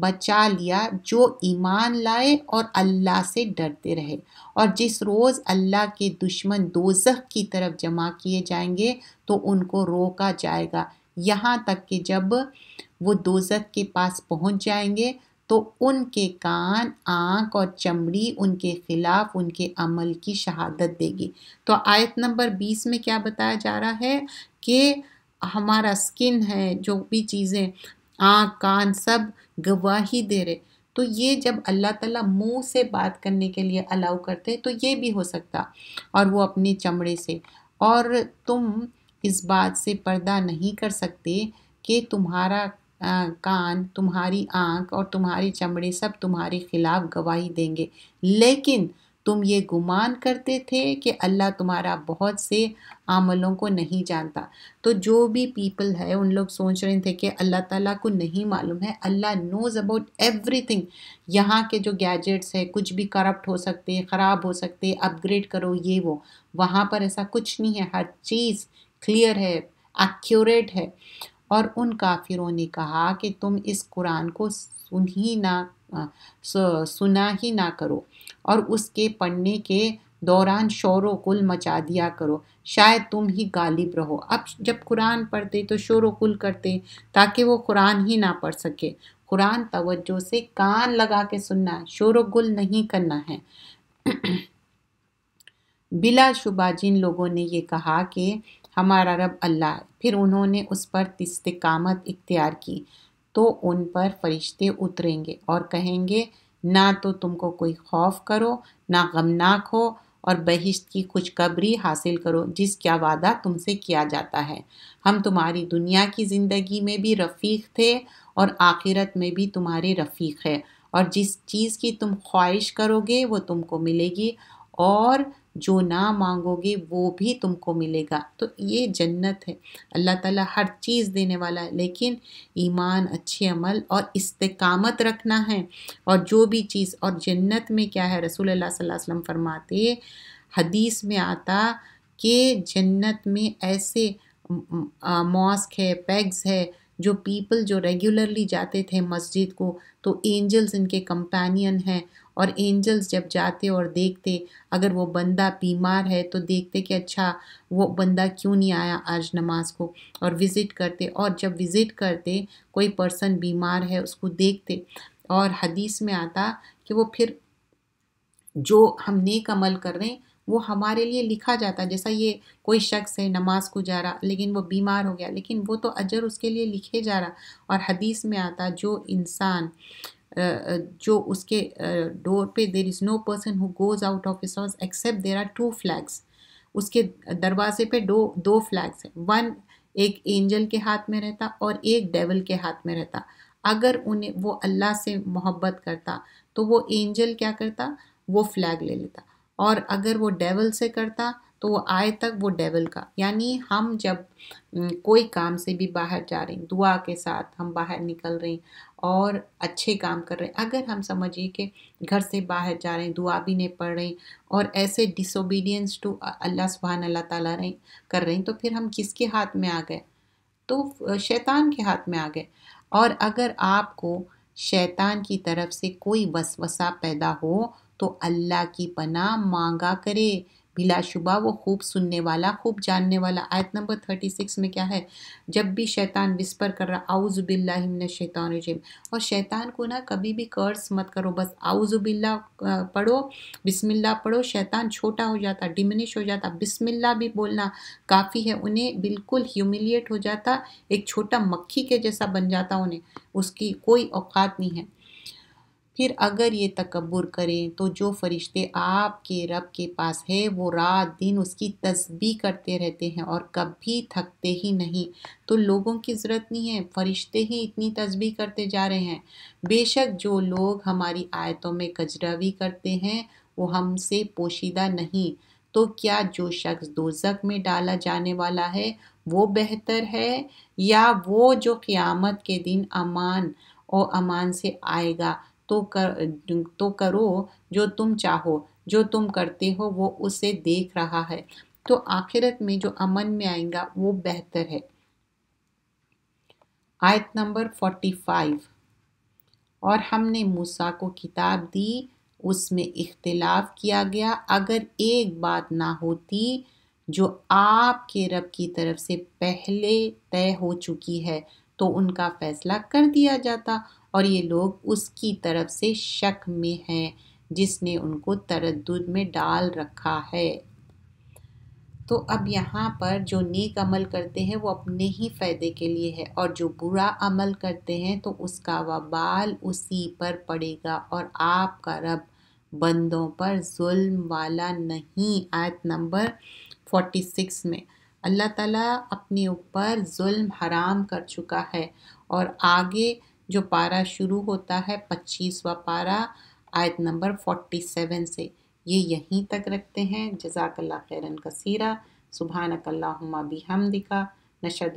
बचा लिया जो ईमान लाए और अल्लाह से डरते रहे और जिस रोज़ अल्लाह के दुश्मन दोजख की तरफ जमा किए जाएंगे तो उनको रोका जाएगा यहाँ तक कि जब वो दोजख के पास पहुँच जाएंगे तो उनके कान आँख और चमड़ी उनके खिलाफ उनके अमल की शहादत देगी तो आयत नंबर बीस में क्या बताया जा रहा है कि हमारा स्किन है जो भी चीज़ें आँख कान सब गवाही दे रहे तो ये जब अल्लाह ताला मुंह से बात करने के लिए अलाउ करते तो ये भी हो सकता और वो अपने चमड़े से और तुम इस बात से पर्दा नहीं कर सकते कि तुम्हारा कान तुम्हारी आंख और तुम्हारी चमड़े सब तुम्हारे खिलाफ गवाही देंगे लेकिन तुम ये गुमान करते थे कि अल्लाह तुम्हारा बहुत से आमलों को नहीं जानता तो जो भी पीपल है उन लोग सोच रहे थे कि अल्लाह ताला को नहीं मालूम है अल्लाह नोज़ अबाउट एवरीथिंग यहाँ के जो गैजेट्स है कुछ भी करप्ट हो सकते हैं ख़राब हो सकते हैं अपग्रेड करो ये वो वहाँ पर ऐसा कुछ नहीं है हर चीज़ क्लियर है एक्यूरेट है और उन काफिरों ने कहा कि तुम इस कुरान को सुन ही ना सुना ही ना करो और उसके पढ़ने के दौरान शोर कुल मचा दिया करो शायद तुम ही गालिब रहो अब जब कुरान पढ़ते तो शोर कुल करते ताकि वो कुरान ही ना पढ़ सके कुरान तवज्जो से कान लगा के सुनना शोर गुल नहीं करना है बिला शुबा जिन लोगों ने ये कहा कि हमारा रब अल्लाह फिर उन्होंने उस पर इस्तकामत इख्तियार की तो उन पर फरिश्ते उतरेंगे और कहेंगे ना तो तुमको कोई खौफ करो ना गमनाक हो और बहिश्त की खुशखबरी हासिल करो जिस क्या वादा तुमसे किया जाता है हम तुम्हारी दुनिया की ज़िंदगी में भी रफ़ीक थे और आखिरत में भी तुम्हारे रफ़ीक है और जिस चीज़ की तुम ख्वाहिश करोगे वो तुमको मिलेगी और जो ना मांगोगे वो भी तुमको मिलेगा तो ये जन्नत है अल्लाह ताला हर चीज़ देने वाला है लेकिन ईमान अच्छे अमल और इस्तकामत रखना है और जो भी चीज़ और जन्नत में क्या है रसूल अल्लाह सल्लल्लाहु अलैहि वसल्लम फरमाते हदीस में आता कि जन्नत में ऐसे मॉस्क है पैग्स है जो पीपल जो रेगुलरली जाते थे मस्जिद को तो एंजल्स इनके कंपेनियन हैं और एंजल्स जब जाते और देखते अगर वो बंदा बीमार है तो देखते कि अच्छा वो बंदा क्यों नहीं आया आज नमाज को और विज़िट करते और जब विज़िट करते कोई पर्सन बीमार है उसको देखते और हदीस में आता कि वो फिर जो हम नेक अमल कर रहे हैं वो हमारे लिए लिखा जाता है जैसा ये कोई शख्स है नमाज को जा रहा लेकिन वो बीमार हो गया लेकिन वो तो अजर उसके लिए लिखे जा रहा और हदीस में आता जो इंसान जो उसके डोर पे there is no person who goes out of his house except there are two flags उसके दरवाजे पे दो दो फ्लैग्स हैं वन एक एंजल के हाथ में रहता और एक डेवल के हाथ में रहता अगर उन्हें वो अल्लाह से मोहब्बत करता तो वो एंजल क्या करता वो फ्लैग ले लेता और अगर वो डेवल से करता तो वो आए तक वो डेवल का यानी हम जब कोई काम से भी बाहर जा रहे हैं दुआ के साथ हम बाहर निकल रहे हैं और अच्छे काम कर रहे हैं अगर हम समझिए कि घर से बाहर जा रहे हैं दुआ भी नहीं पढ़ रहे हैं और ऐसे डिसोबीडियंस टू अल्लाह सुबहान अल्लाह ताला रहे कर रहे हैं तो फिर हम किसके हाथ में आ गए तो शैतान के हाथ में आ गए और अगर आपको शैतान की तरफ से कोई वसवसा पैदा हो तो अल्लाह की पनाह मांगा करे बिलाशुबा वो खूब सुनने वाला खूब जानने वाला आयत नंबर थर्टी सिक्स में क्या है जब भी शैतान विस्पर कर रहा आउज़ुबिल्ला हिमन शैतान जिम और शैतान को ना कभी भी कर्स मत करो बस आउज़ुबिल्ला पढ़ो बिस्मिल्ला पढ़ो शैतान छोटा हो जाता डिमिनिश हो जाता बिस्मिल्ला भी बोलना काफ़ी है उन्हें बिल्कुल ह्यूमिलिएट हो जाता एक छोटा मक्खी के जैसा बन जाता उन्हें उसकी कोई औकात नहीं है फिर अगर ये तकबर करें तो जो फरिश्ते आपके रब के पास है वो रात दिन उसकी तस्बी करते रहते हैं और कभी थकते ही नहीं तो लोगों की ज़रूरत नहीं है फरिश्ते ही इतनी तस्बी करते जा रहे हैं बेशक जो लोग हमारी आयतों में कजरावी करते हैं वो हमसे पोशीदा नहीं तो क्या जो शख्स दो में डाला जाने वाला है वो बेहतर है या वो जो क़ियामत के दिन अमान और अमान से आएगा तो कर तो करो जो तुम चाहो जो तुम करते हो वो उसे देख रहा है तो आखिरत में जो अमन में आएगा वो बेहतर है आयत नंबर फोर्टी फाइव और हमने मूसा को किताब दी उसमें इख्तिलाफ किया गया अगर एक बात ना होती जो आपके रब की तरफ से पहले तय हो चुकी है तो उनका फैसला कर दिया जाता और ये लोग उसकी तरफ से शक में हैं जिसने उनको तरद में डाल रखा है तो अब यहाँ पर जो नेक अमल करते हैं वो अपने ही फ़ायदे के लिए है और जो बुरा अमल करते हैं तो उसका वबाल उसी पर पड़ेगा और आपका रब बंदों पर जुल्म वाला नहीं आयत नंबर फोटी सिक्स में अल्लाह ताला अपने ऊपर जुल्म हराम कर चुका है और आगे जो पारा शुरू होता है पच्चीसवा पारा आयत नंबर फोर्टी सेवन से ये यहीं तक रखते हैं जजाकल्ला खैरन कसीरा सुबहानकल्लाहुम्मा बिहमदिका नशद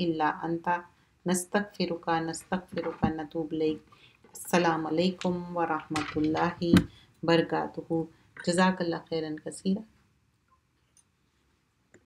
इला अंता नस्तक फ़िरुका नस्तक फ़िरुका नतूब अलैक्म वरहमल बरकत जजाकल्ला खैरन कसीरा